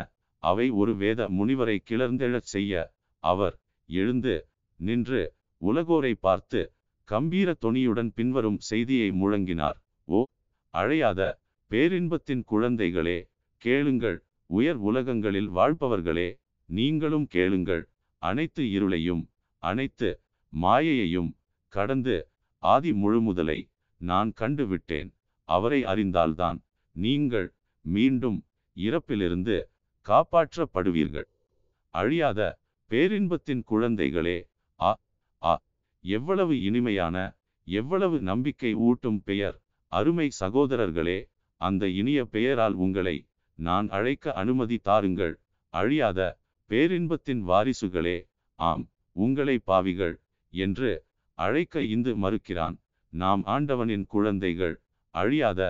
Speaker 1: அவை ஒரு வேத முனிவரை கிளர்ந்தெழச் செய்ய அவர் எழுந்து நின்று உலகோரை பார்த்து கம்பீர தொனியுடன் பின்வரும் செய்தியை முழங்கினார் ஓ அழையாத பேரின்பத்தின் குழந்தைகளே கேளுங்கள் உயர் உலகங்களில் வாழ்பவர்களே நீங்களும் கேளுங்கள் அனைத்து இருளையும் அனைத்து மாயையையும் கடந்து ஆதி முழுமுதலை நான் கண்டுவிட்டேன் அவரை அறிந்தால்தான் நீங்கள் மீண்டும் இறப்பிலிருந்து காப்பாற்றப்படுவீர்கள் அழியாத பேரின்பத்தின் குழந்தைகளே அ அ எவ்வளவு இனிமையான எவ்வளவு நம்பிக்கை ஊட்டும் பெயர் அருமை சகோதரர்களே அந்த இனிய பெயரால் உங்களை நான் அழைக்க அனுமதி தாருங்கள் அழியாத பேரின்பத்தின் வாரிசுகளே ஆம் உங்களை பாவிகள் என்று அழைக்க இந்து மறுக்கிறான் நாம் ஆண்டவனின் குழந்தைகள் அழியாத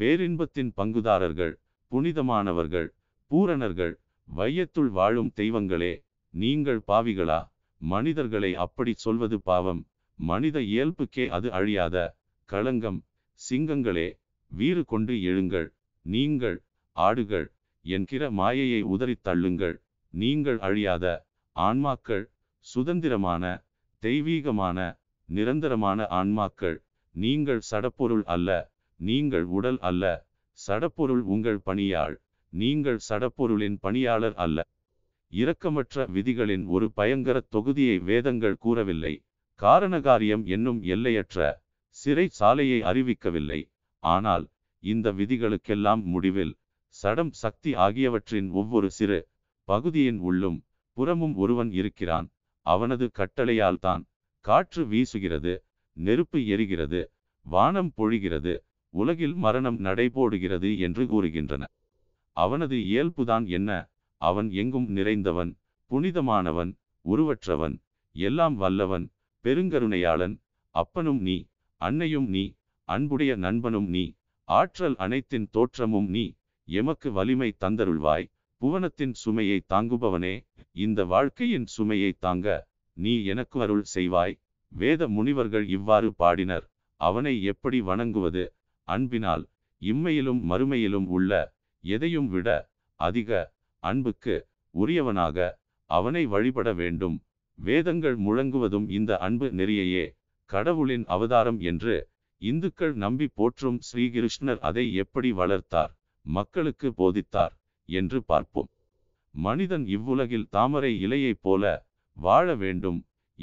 Speaker 1: பேரின்பத்தின் பங்குதாரர்கள் புனிதமானவர்கள் பூரணர்கள் வையத்துள் வாழும் தெய்வங்களே நீங்கள் பாவிகளா மனிதர்களை அப்படி சொல்வது பாவம் மனித இயல்புக்கே அது அழியாத களங்கம் சிங்கங்களே வீறு கொண்டு எழுங்கள் நீங்கள் ஆடுகள் என்கிற மாயையை உதறித் தள்ளுங்கள் நீங்கள் அழியாத ஆன்மாக்கள் சுதந்திரமான தெய்வீகமான நிரந்தரமான ஆன்மாக்கள் நீங்கள் சடப்பொருள் அல்ல நீங்கள் உடல் அல்ல சடப்பொருள் உங்கள் பணியாள் நீங்கள் சடப்பொருளின் பணியாளர் அல்ல இரக்கமற்ற விதிகளின் ஒரு பயங்கர தொகுதியை வேதங்கள் கூறவில்லை காரணகாரியம் என்னும் எல்லையற்ற சிறை சாலையை அறிவிக்கவில்லை ஆனால் இந்த விதிகளுக்கெல்லாம் முடிவில் சடம் சக்தி ஆகியவற்றின் ஒவ்வொரு சிறு பகுதியின் உள்ளும் புறமும் ஒருவன் இருக்கிறான் அவனது கட்டளையால் தான் காற்று வீசுகிறது நெருப்பு எரிகிறது வானம் பொழிகிறது உலகில் மரணம் நடைபோடுகிறது என்று கூறுகின்றன அவனது இயல்புதான் என்ன அவன் எங்கும் நிறைந்தவன் புனிதமானவன் உருவற்றவன் எல்லாம் வல்லவன் பெருங்கருணையாளன் அப்பனும் நீ அன்னையும் நீ அன்புடைய நண்பனும் நீ ஆற்றல் அனைத்தின் தோற்றமும் நீ எமக்கு வலிமை தந்தருள்வாய் புவனத்தின் சுமையை தாங்குபவனே இந்த வாழ்க்கையின் சுமையை தாங்க நீ எனக்கு அருள் செய்வாய் வேத முனிவர்கள் இவ்வாறு பாடினர் அவனை எப்படி வணங்குவது அன்பினால் இம்மையிலும் மறுமையிலும் உள்ள எதையும் விட அதிக அன்புக்கு உரியவனாக அவனை வழிபட வேண்டும் வேதங்கள் முழங்குவதும் இந்த அன்பு நெறியையே கடவுளின் அவதாரம் என்று இந்துக்கள் நம்பி போற்றும் ஸ்ரீகிருஷ்ணர் அதை எப்படி வளர்த்தார் மக்களுக்கு போதித்தார் என்று பார்ப்போம் மனிதன் இவ்வுலகில் தாமரை இலையைப் போல வாழ வேண்டும்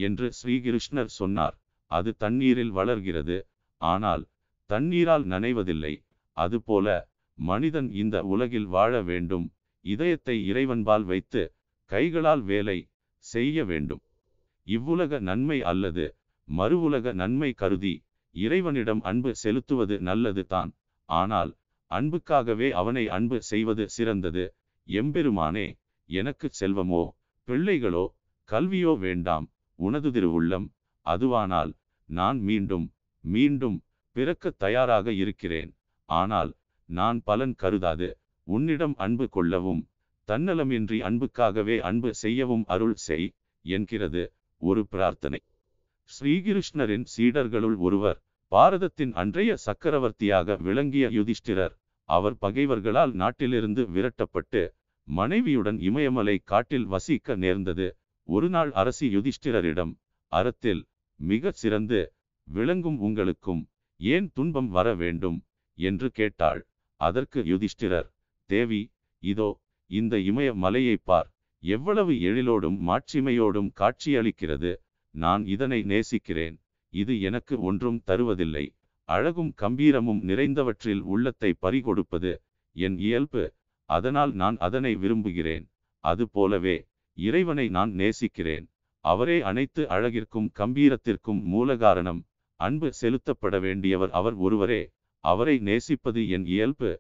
Speaker 1: என்று ஸ்ரீகிருஷ்ணர் சொன்னார் அது தண்ணீரில் வளர்கிறது ஆனால் தண்ணீரால் நனைவதில்லை அதுபோல மனிதன் இந்த உலகில் வாழ வேண்டும் இதயத்தை இறைவன்பால் வைத்து கைகளால் வேலை செய்ய வேண்டும் இவ்வுலக நன்மை அல்லது மறுவுலக நன்மை கருதி இறைவனிடம் அன்பு செலுத்துவது நல்லது தான் ஆனால் அன்புக்காகவே அவனை அன்பு செய்வது சிறந்தது எம்பெருமானே எனக்கு செல்வமோ பிள்ளைகளோ கல்வியோ வேண்டாம் உனது திருவுள்ளம் அதுவானால் நான் மீண்டும் மீண்டும் பிறக்க தயாராக இருக்கிறேன் ஆனால் நான் பலன் கருதாது உன்னிடம் அன்பு கொள்ளவும் தன்னலமின்றி அன்புக்காகவே அன்பு செய்யவும் அருள் செய் என்கிறது ஒரு பிரார்த்தனை ஸ்ரீகிருஷ்ணரின் சீடர்களுள் ஒருவர் பாரதத்தின் அன்றைய சக்கரவர்த்தியாக விளங்கிய யுதிஷ்டிரர் அவர் பகைவர்களால் நாட்டிலிருந்து விரட்டப்பட்டு மனைவியுடன் இமயமலை காட்டில் வசிக்க நேர்ந்தது ஒருநாள் அரசி யுதிஷ்டிரரிடம் அறத்தில் மிக சிறந்து விளங்கும் உங்களுக்கும் ஏன் துன்பம் வர வேண்டும் என்று கேட்டாள் அதற்கு யுதிஷ்டிரர் தேவி இதோ இந்த இமய மலையை பார் எவ்வளவு எழிலோடும் மாட்சிமையோடும் காட்சியளிக்கிறது நான் இதனை நேசிக்கிறேன் இது எனக்கு ஒன்றும் தருவதில்லை அழகும் கம்பீரமும் நிறைந்தவற்றில் உள்ளத்தை பறிகொடுப்பது என் இயல்பு அதனால் நான் அதனை விரும்புகிறேன் அதுபோலவே இறைவனை நான் நேசிக்கிறேன் அவரே அனைத்து அழகிற்கும் கம்பீரத்திற்கும் மூலகாரணம் அன்பு செலுத்தப்பட வேண்டியவர் அவர் ஒருவரே அவரை நேசிப்பது என் இயல்பு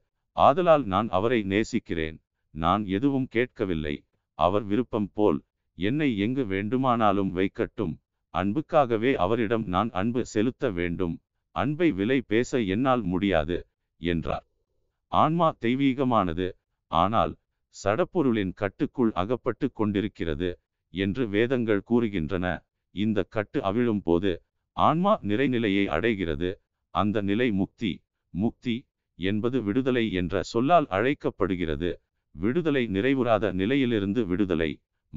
Speaker 1: ஆதலால் நான் அவரை நேசிக்கிறேன் நான் எதுவும் கேட்கவில்லை அவர் விருப்பம் போல் என்னை எங்கு வேண்டுமானாலும் வைக்கட்டும் அன்புக்காகவே அவரிடம் நான் அன்பு செலுத்த வேண்டும் அன்பை விலை பேச என்னால் முடியாது என்றார் ஆன்மா தெய்வீகமானது ஆனால் சடப்பொருளின் கட்டுக்குள் அகப்பட்டு கொண்டிருக்கிறது என்று வேதங்கள் கூறுகின்றன இந்த கட்டு அவிழும் போது ஆன்மா நிறைநிலையை அடைகிறது அந்த நிலை முக்தி முக்தி என்பது விடுதலை என்ற சொல்லால் அழைக்கப்படுகிறது விடுதலை நிறைவுறாத நிலையிலிருந்து விடுதலை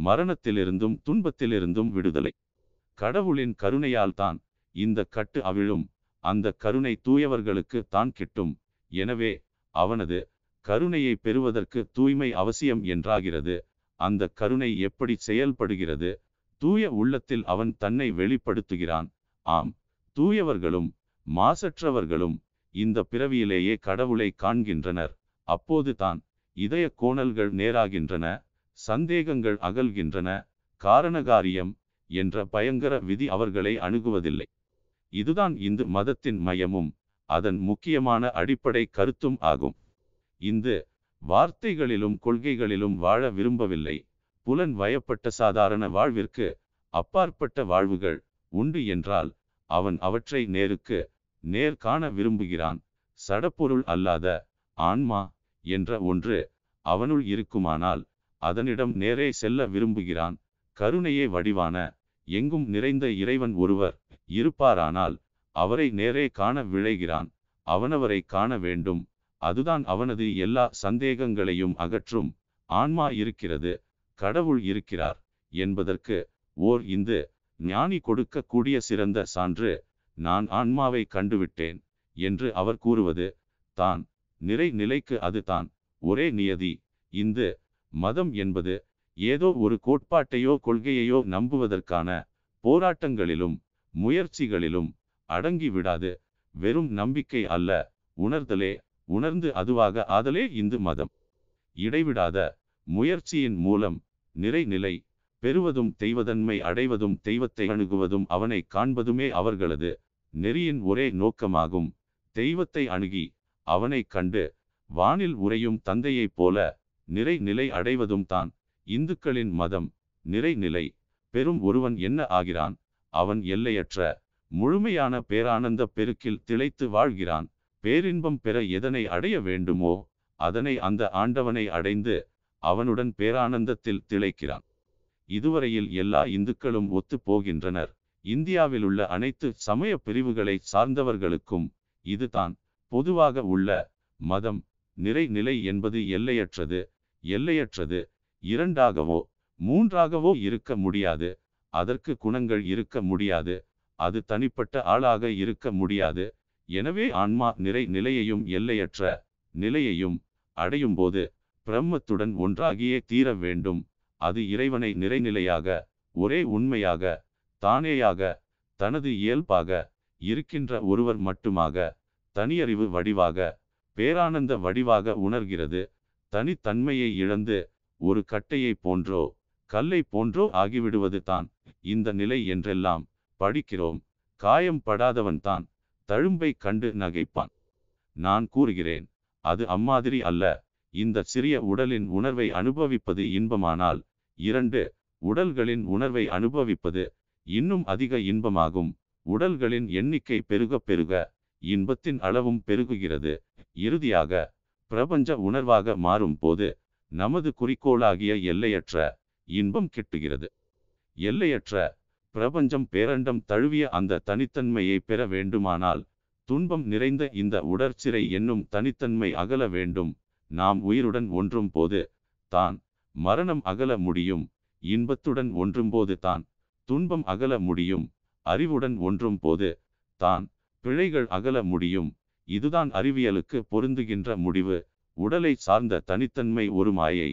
Speaker 1: மரணத்திலிருந்தும் துன்பத்திலிருந்தும் விடுதலை கடவுளின் கருணையால் தான் இந்த கட்டு அவிழும் அந்த கருணை தூயவர்களுக்கு தான் கிட்டும் எனவே அவனது கருணையை பெறுவதற்கு தூய்மை அவசியம் என்றாகிறது அந்த கருணை எப்படி செயல்படுகிறது தூய உள்ளத்தில் அவன் தன்னை வெளிப்படுத்துகிறான் ஆம் தூயவர்களும் மாசற்றவர்களும் இந்த பிறவியிலேயே கடவுளை காண்கின்றனர் அப்போது தான் இதய கோணல்கள் நேராகின்றன சந்தேகங்கள் அகல்கின்றன காரணகாரியம் என்ற பயங்கர விதி அவர்களை அணுகுவதில்லை இதுதான் இந்து மதத்தின் மையமும் அதன் முக்கியமான அடிப்படை கருத்தும் ஆகும் இந்து வார்த்தைகளிலும் கொள்கைகளிலும் வாழ விரும்பவில்லை புலன் வயப்பட்ட சாதாரண வாழ்விற்கு அப்பாற்பட்ட வாழ்வுகள் உண்டு என்றால் அவன் அவற்றை நேருக்கு நேர் காண விரும்புகிறான் சடப்பொருள் அல்லாத ஆன்மா என்ற ஒன்று அவனுள் இருக்குமானால் அதனிடம் நேரே செல்ல விரும்புகிறான் கருணையே வடிவான எங்கும் நிறைந்த இறைவன் ஒருவர் இருப்பாரானால் அவரை நேரே காண விழைகிறான் அவனவரை காண வேண்டும் அதுதான் அவனது எல்லா சந்தேகங்களையும் அகற்றும் ஆன்மா இருக்கிறது கடவுள் இருக்கிறார் என்பதற்கு ஓர் இந்து ஞானி கொடுக்கக்கூடிய சிறந்த சான்று நான் ஆன்மாவை கண்டுவிட்டேன் என்று அவர் கூறுவது தான் நிறை நிலைக்கு அது தான் ஒரே நியதி இந்து மதம் என்பது ஏதோ ஒரு கோட்பாட்டையோ கொள்கையையோ நம்புவதற்கான போராட்டங்களிலும் முயற்சிகளிலும் அடங்கிவிடாது வெறும் நம்பிக்கை அல்ல உணர்தலே உணர்ந்து அதுவாக ஆதலே இந்து மதம் இடைவிடாத முயற்சியின் மூலம் நிறைநிலை பெறுவதும் தெய்வதன்மை அடைவதும் தெய்வத்தை அணுகுவதும் அவனை காண்பதுமே அவர்களது நெறியின் ஒரே நோக்கமாகும் தெய்வத்தை அணுகி அவனை கண்டு வானில் உறையும் தந்தையைப் போல நிறை நிலை அடைவதும் தான் இந்துக்களின் மதம் நிறை நிலை பெரும் ஒருவன் என்ன ஆகிறான் அவன் எல்லையற்ற முழுமையான பேரானந்த பெருக்கில் திளைத்து வாழ்கிறான் பேரின்பம் பெற எதனை அடைய வேண்டுமோ அதனை அந்த ஆண்டவனை அடைந்து அவனுடன் பேரானந்தத்தில் திளைக்கிறான் இதுவரையில் எல்லா இந்துக்களும் ஒத்து போகின்றனர் இந்தியாவிலுள்ள அனைத்து சமய பிரிவுகளை சார்ந்தவர்களுக்கும் இதுதான் பொதுவாக உள்ள மதம் நிறைநிலை என்பது எல்லையற்றது எல்லையற்றது இரண்டாகவோ மூன்றாகவோ இருக்க முடியாது அதற்கு குணங்கள் இருக்க முடியாது அது தனிப்பட்ட ஆளாக இருக்க முடியாது எனவே ஆன்மா நிறை நிலையையும் எல்லையற்ற நிலையையும் அடையும் போது பிரம்மத்துடன் ஒன்றாகியே தீர வேண்டும் அது இறைவனை நிறைநிலையாக ஒரே உண்மையாக தானேயாக தனது இயல்பாக இருக்கின்ற ஒருவர் மட்டுமாக தனியறிவு வடிவாக பேரானந்த வடிவாக உணர்கிறது தனித்தன்மையை இழந்து ஒரு கட்டையை போன்றோ கல்லை போன்றோ ஆகிவிடுவது தான் இந்த நிலை என்றெல்லாம் படிக்கிறோம் காயம் படாதவன் தான் தழும்பை கண்டு நகைப்பான் நான் கூறுகிறேன் அது அம்மாதிரி அல்ல இந்த சிறிய உடலின் உணர்வை அனுபவிப்பது இன்பமானால் இரண்டு உடல்களின் உணர்வை அனுபவிப்பது இன்னும் அதிக இன்பமாகும் உடல்களின் எண்ணிக்கை பெருக பெருக இன்பத்தின் அளவும் பெருகுகிறது இறுதியாக பிரபஞ்ச உணர்வாக மாறும் போது நமது குறிக்கோளாகிய எல்லையற்ற இன்பம் கிட்டுகிறது எல்லையற்ற பிரபஞ்சம் பேரண்டம் தழுவிய அந்த தனித்தன்மையை பெற வேண்டுமானால் துன்பம் நிறைந்த இந்த உடற்சிறை என்னும் தனித்தன்மை அகல வேண்டும் நாம் உயிருடன் ஒன்றும் போது தான் மரணம் அகல முடியும் இன்பத்துடன் ஒன்றும் போது தான் துன்பம் அகல முடியும் அறிவுடன் ஒன்றும் போது தான் பிழைகள் அகல முடியும் இதுதான் அறிவியலுக்கு பொருந்துகின்ற முடிவு உடலை சார்ந்த தனித்தன்மை ஒரு மாயை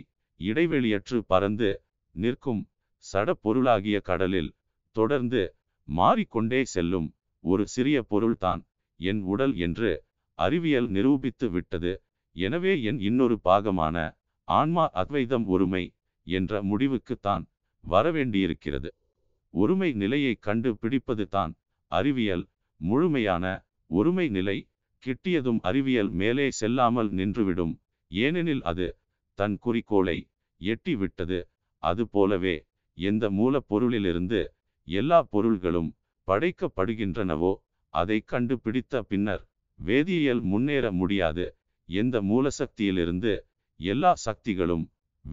Speaker 1: இடைவெளியற்று பறந்து நிற்கும் சட பொருளாகிய கடலில் தொடர்ந்து மாறிக்கொண்டே செல்லும் ஒரு சிறிய பொருள்தான் என் உடல் என்று அறிவியல் நிரூபித்து விட்டது எனவே என் இன்னொரு பாகமான ஆன்மா அத்வைதம் ஒருமை என்ற முடிவுக்குத்தான் வரவேண்டியிருக்கிறது ஒருமை நிலையை கண்டு தான் அறிவியல் முழுமையான ஒருமை நிலை கிட்டியதும் அறிவியல் மேலே செல்லாமல் நின்றுவிடும் ஏனெனில் அது தன் குறிக்கோளை எட்டி விட்டது அதுபோலவே எந்த மூலப்பொருளிலிருந்து எல்லா பொருள்களும் படைக்கப்படுகின்றனவோ அதை கண்டுபிடித்த பின்னர் வேதியியல் முன்னேற முடியாது எந்த மூலசக்தியிலிருந்து எல்லா சக்திகளும்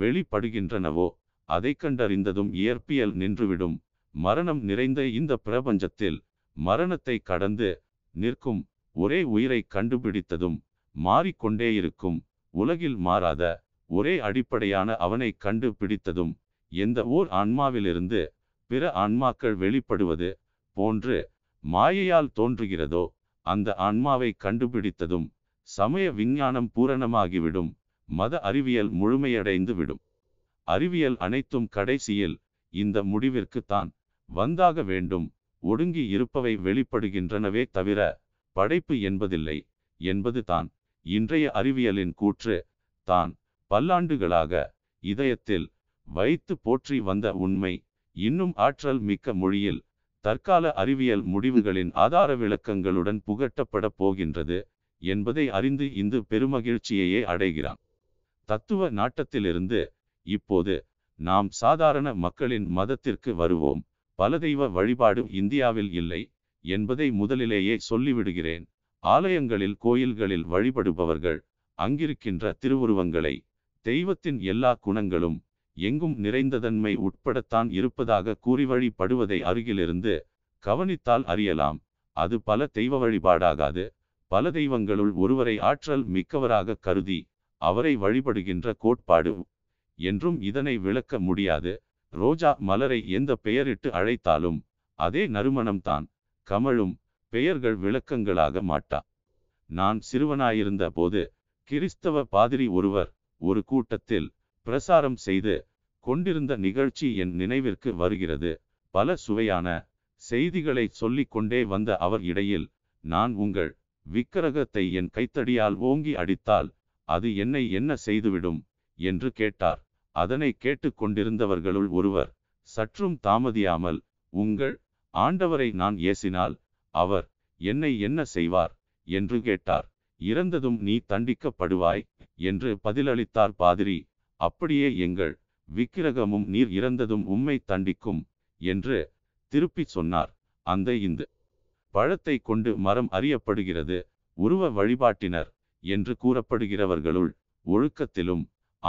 Speaker 1: வெளிப்படுகின்றனவோ அதை கண்டறிந்ததும் இயற்பியல் நின்றுவிடும் மரணம் நிறைந்த இந்த பிரபஞ்சத்தில் மரணத்தை கடந்து நிற்கும் ஒரே உயிரை கண்டுபிடித்ததும் மாறிக்கொண்டே இருக்கும் உலகில் மாறாத ஒரே அடிப்படையான அவனை கண்டுபிடித்ததும் எந்த ஓர் ஆன்மாவிலிருந்து பிற ஆன்மாக்கள் வெளிப்படுவது போன்று மாயையால் தோன்றுகிறதோ அந்த ஆன்மாவை கண்டுபிடித்ததும் சமய விஞ்ஞானம் பூரணமாகிவிடும் மத அறிவியல் முழுமையடைந்து விடும் அறிவியல் அனைத்தும் கடைசியில் இந்த தான் வந்தாக வேண்டும் ஒடுங்கி இருப்பவை வெளிப்படுகின்றனவே தவிர படைப்பு என்பதில்லை என்பது தான் இன்றைய அறிவியலின் கூற்று தான் பல்லாண்டுகளாக இதயத்தில் வைத்து போற்றி வந்த உண்மை இன்னும் ஆற்றல் மிக்க மொழியில் தற்கால அறிவியல் முடிவுகளின் ஆதார விளக்கங்களுடன் புகட்டப்பட போகின்றது என்பதை அறிந்து இந்து பெருமகிழ்ச்சியையே அடைகிறான் தத்துவ நாட்டத்திலிருந்து இப்போது நாம் சாதாரண மக்களின் மதத்திற்கு வருவோம் பல தெய்வ வழிபாடு இந்தியாவில் இல்லை என்பதை முதலிலேயே சொல்லிவிடுகிறேன் ஆலயங்களில் கோயில்களில் வழிபடுபவர்கள் அங்கிருக்கின்ற திருவுருவங்களை தெய்வத்தின் எல்லா குணங்களும் எங்கும் நிறைந்ததன்மை உட்படத்தான் இருப்பதாக கூறி வழிபடுவதை அருகிலிருந்து கவனித்தால் அறியலாம் அது பல தெய்வ வழிபாடாகாது பல தெய்வங்களுள் ஒருவரை ஆற்றல் மிக்கவராக கருதி அவரை வழிபடுகின்ற கோட்பாடு என்றும் இதனை விளக்க முடியாது ரோஜா மலரை எந்த பெயரிட்டு அழைத்தாலும் அதே நறுமணம்தான் கமழும் பெயர்கள் விளக்கங்களாக மாட்டா நான் சிறுவனாயிருந்த போது கிறிஸ்தவ பாதிரி ஒருவர் ஒரு கூட்டத்தில் பிரசாரம் செய்து கொண்டிருந்த நிகழ்ச்சி என் நினைவிற்கு வருகிறது பல சுவையான செய்திகளை சொல்லிக் கொண்டே வந்த அவர் இடையில் நான் உங்கள் விக்கிரகத்தை என் கைத்தடியால் ஓங்கி அடித்தால் அது என்னை என்ன செய்துவிடும் என்று கேட்டார் அதனை கொண்டிருந்தவர்களுள் ஒருவர் சற்றும் தாமதியாமல் உங்கள் ஆண்டவரை நான் ஏசினால் அவர் என்னை என்ன செய்வார் என்று கேட்டார் இறந்ததும் நீ தண்டிக்கப்படுவாய் என்று பதிலளித்தார் பாதிரி அப்படியே எங்கள் விக்கிரகமும் நீர் இறந்ததும் உம்மை தண்டிக்கும் என்று திருப்பி சொன்னார் அந்த இந்த பழத்தை கொண்டு மரம் அறியப்படுகிறது உருவ வழிபாட்டினர் என்று கூறப்படுகிறவர்களுள் ஒழுக்கத்திலும்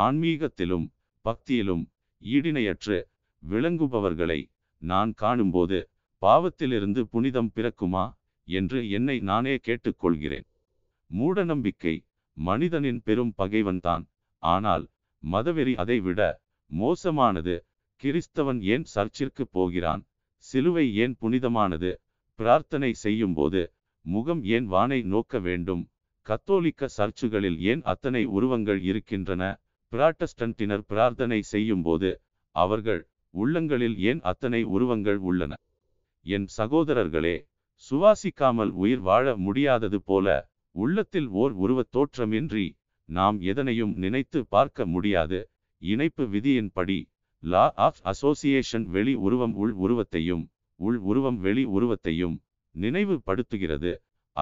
Speaker 1: ஆன்மீகத்திலும் பக்தியிலும் ஈடிணையற்று விளங்குபவர்களை நான் காணும்போது பாவத்திலிருந்து புனிதம் பிறக்குமா என்று என்னை நானே கேட்டுக்கொள்கிறேன் மூடநம்பிக்கை மனிதனின் பெரும் பகைவன்தான் ஆனால் மதவெறி அதைவிட மோசமானது கிறிஸ்தவன் ஏன் சர்ச்சிற்கு போகிறான் சிலுவை ஏன் புனிதமானது பிரார்த்தனை செய்யும்போது முகம் ஏன் வானை நோக்க வேண்டும் கத்தோலிக்க சர்ச்சுகளில் ஏன் அத்தனை உருவங்கள் இருக்கின்றன பிராட்டஸ்டன்டினர் பிரார்த்தனை செய்யும்போது அவர்கள் உள்ளங்களில் ஏன் அத்தனை உருவங்கள் உள்ளன என் சகோதரர்களே சுவாசிக்காமல் உயிர் வாழ முடியாதது போல உள்ளத்தில் ஓர் உருவத் தோற்றமின்றி நாம் எதனையும் நினைத்து பார்க்க முடியாது இணைப்பு விதியின்படி லா ஆஃப் அசோசியேஷன் வெளி உருவம் உள் உருவத்தையும் உள் உருவம் வெளி உருவத்தையும் நினைவு படுத்துகிறது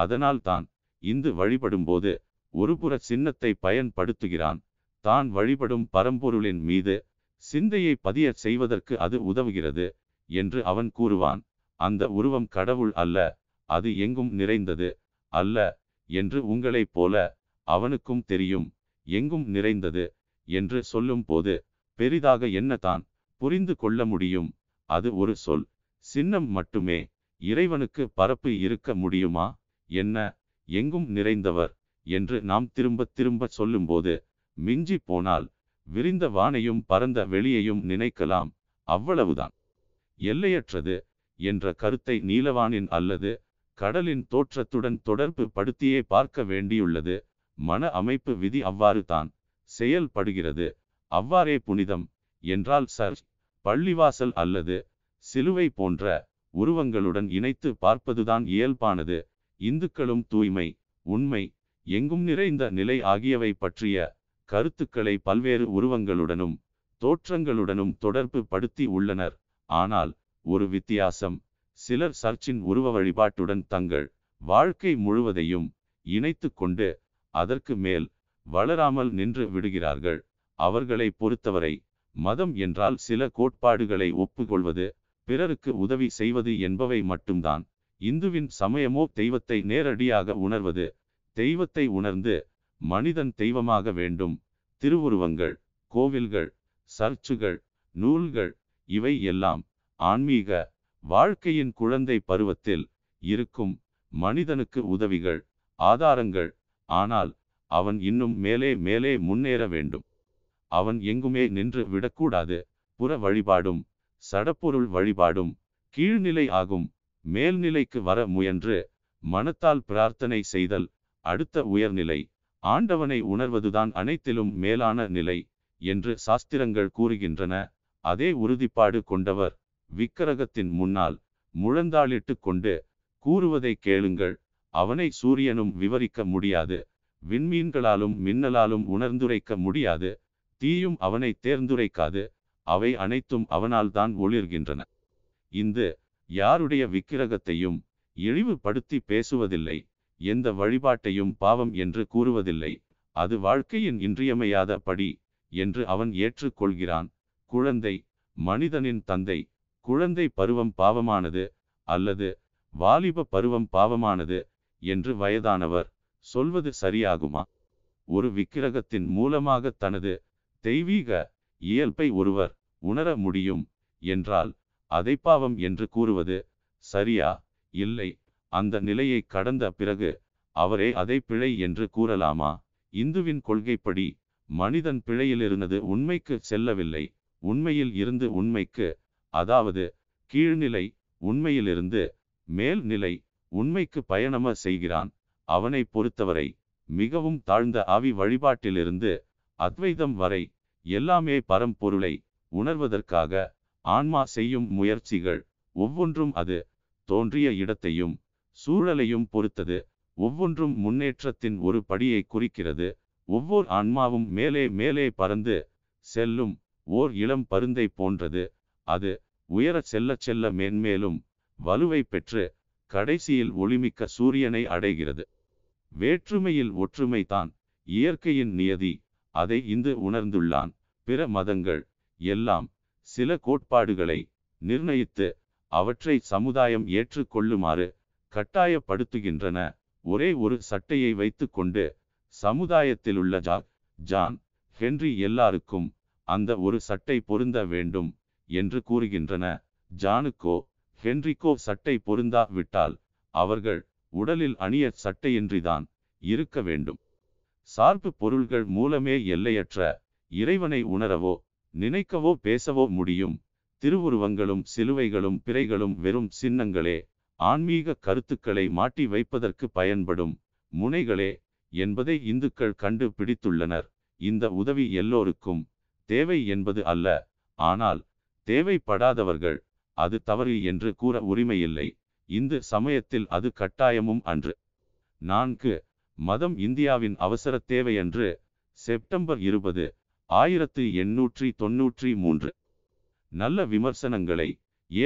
Speaker 1: அதனால்தான் இந்து வழிபடும்போது ஒருபுற சின்னத்தை பயன்படுத்துகிறான் தான் வழிபடும் பரம்பொருளின் மீது சிந்தையை பதிய செய்வதற்கு அது உதவுகிறது என்று அவன் கூறுவான் அந்த உருவம் கடவுள் அல்ல அது எங்கும் நிறைந்தது அல்ல என்று உங்களைப் போல அவனுக்கும் தெரியும் எங்கும் நிறைந்தது என்று சொல்லும் போது பெரிதாக என்னதான் புரிந்து கொள்ள முடியும் அது ஒரு சொல் சின்னம் மட்டுமே இறைவனுக்கு பரப்பு இருக்க முடியுமா என்ன எங்கும் நிறைந்தவர் என்று நாம் திரும்ப திரும்ப சொல்லும்போது மிஞ்சி போனால் விரிந்த வானையும் பரந்த வெளியையும் நினைக்கலாம் அவ்வளவுதான் எல்லையற்றது என்ற கருத்தை நீலவானின் அல்லது கடலின் தோற்றத்துடன் தொடர்பு படுத்தியே பார்க்க வேண்டியுள்ளது மன அமைப்பு விதி அவ்வாறு தான் செயல்படுகிறது அவ்வாறே புனிதம் என்றால் சர் பள்ளிவாசல் அல்லது சிலுவை போன்ற உருவங்களுடன் இணைத்து பார்ப்பதுதான் இயல்பானது இந்துக்களும் தூய்மை உண்மை எங்கும் நிறைந்த நிலை ஆகியவை பற்றிய கருத்துக்களை பல்வேறு உருவங்களுடனும் தோற்றங்களுடனும் தொடர்பு படுத்தி உள்ளனர் ஆனால் ஒரு வித்தியாசம் சிலர் சர்ச்சின் உருவ வழிபாட்டுடன் தங்கள் வாழ்க்கை முழுவதையும் இணைத்து கொண்டு அதற்கு மேல் வளராமல் நின்று விடுகிறார்கள் அவர்களை பொறுத்தவரை மதம் என்றால் சில கோட்பாடுகளை ஒப்புக்கொள்வது பிறருக்கு உதவி செய்வது என்பவை மட்டும்தான் இந்துவின் சமயமோ தெய்வத்தை நேரடியாக உணர்வது தெய்வத்தை உணர்ந்து மனிதன் தெய்வமாக வேண்டும் திருவுருவங்கள் கோவில்கள் சர்ச்சுகள் நூல்கள் இவை எல்லாம் ஆன்மீக வாழ்க்கையின் குழந்தை பருவத்தில் இருக்கும் மனிதனுக்கு உதவிகள் ஆதாரங்கள் ஆனால் அவன் இன்னும் மேலே மேலே முன்னேற வேண்டும் அவன் எங்குமே நின்று விடக்கூடாது புற வழிபாடும் சடப்பொருள் வழிபாடும் கீழ்நிலை ஆகும் மேல்நிலைக்கு வர முயன்று மனத்தால் பிரார்த்தனை செய்தல் அடுத்த உயர்நிலை ஆண்டவனை உணர்வதுதான் அனைத்திலும் மேலான நிலை என்று சாஸ்திரங்கள் கூறுகின்றன அதே உறுதிப்பாடு கொண்டவர் விக்கிரகத்தின் முன்னால் முழந்தாளிட்டு கொண்டு கூறுவதை கேளுங்கள் அவனை சூரியனும் விவரிக்க முடியாது விண்மீன்களாலும் மின்னலாலும் உணர்ந்துரைக்க முடியாது தீயும் அவனை தேர்ந்துரைக்காது அவை அனைத்தும் அவனால் தான் ஒளிர்கின்றன இந்து யாருடைய விக்கிரகத்தையும் இழிவுபடுத்தி பேசுவதில்லை எந்த வழிபாட்டையும் பாவம் என்று கூறுவதில்லை அது வாழ்க்கையின் இன்றியமையாத படி என்று அவன் ஏற்றுக்கொள்கிறான் குழந்தை மனிதனின் தந்தை குழந்தை பருவம் பாவமானது அல்லது வாலிப பருவம் பாவமானது என்று வயதானவர் சொல்வது சரியாகுமா ஒரு விக்கிரகத்தின் மூலமாக தனது தெய்வீக இயல்பை ஒருவர் உணர முடியும் என்றால் அதை பாவம் என்று கூறுவது சரியா இல்லை அந்த நிலையை கடந்த பிறகு அவரே அதை பிழை என்று கூறலாமா இந்துவின் கொள்கைப்படி மனிதன் பிழையிலிருந்தது உண்மைக்கு செல்லவில்லை உண்மையில் இருந்து உண்மைக்கு அதாவது கீழ்நிலை உண்மையிலிருந்து மேல்நிலை உண்மைக்கு பயணம செய்கிறான் அவனை பொறுத்தவரை மிகவும் தாழ்ந்த ஆவி வழிபாட்டிலிருந்து அத்வைதம் வரை எல்லாமே பரம்பொருளை உணர்வதற்காக ஆன்மா செய்யும் முயற்சிகள் ஒவ்வொன்றும் அது தோன்றிய இடத்தையும் சூழலையும் பொறுத்தது ஒவ்வொன்றும் முன்னேற்றத்தின் ஒரு படியை குறிக்கிறது ஒவ்வொரு ஆன்மாவும் மேலே மேலே பறந்து செல்லும் ஓர் இளம் பருந்தை போன்றது அது உயரச் செல்ல செல்ல மேன்மேலும் வலுவை பெற்று கடைசியில் ஒளிமிக்க சூரியனை அடைகிறது வேற்றுமையில் ஒற்றுமை தான் இயற்கையின் நியதி அதை இந்து உணர்ந்துள்ளான் பிற மதங்கள் எல்லாம் சில கோட்பாடுகளை நிர்ணயித்து அவற்றை சமுதாயம் ஏற்றுக்கொள்ளுமாறு கட்டாயப்படுத்துகின்றன ஒரே ஒரு சட்டையை வைத்துக்கொண்டு சமுதாயத்திலுள்ள ஜாக் ஜான் ஹென்றி எல்லாருக்கும் அந்த ஒரு சட்டை பொருந்த வேண்டும் என்று கூறுகின்றன ஜானுக்கோ ஹென்றிக்கோ சட்டை பொருந்தா விட்டால் அவர்கள் உடலில் அணிய சட்டையின்றிதான் இருக்க வேண்டும் சார்பு பொருள்கள் மூலமே எல்லையற்ற இறைவனை உணரவோ நினைக்கவோ பேசவோ முடியும் திருவுருவங்களும் சிலுவைகளும் பிறைகளும் வெறும் சின்னங்களே ஆன்மீக கருத்துக்களை மாட்டி வைப்பதற்கு பயன்படும் முனைகளே என்பதை இந்துக்கள் கண்டு பிடித்துள்ளனர் இந்த உதவி எல்லோருக்கும் தேவை என்பது அல்ல ஆனால் தேவைப்படாதவர்கள் அது தவறு என்று கூற உரிமையில்லை இந்து சமயத்தில் அது கட்டாயமும் அன்று நான்கு மதம் இந்தியாவின் அவசர தேவையன்று செப்டம்பர் இருபது ஆயிரத்து எண்ணூற்றி தொன்னூற்றி மூன்று நல்ல விமர்சனங்களை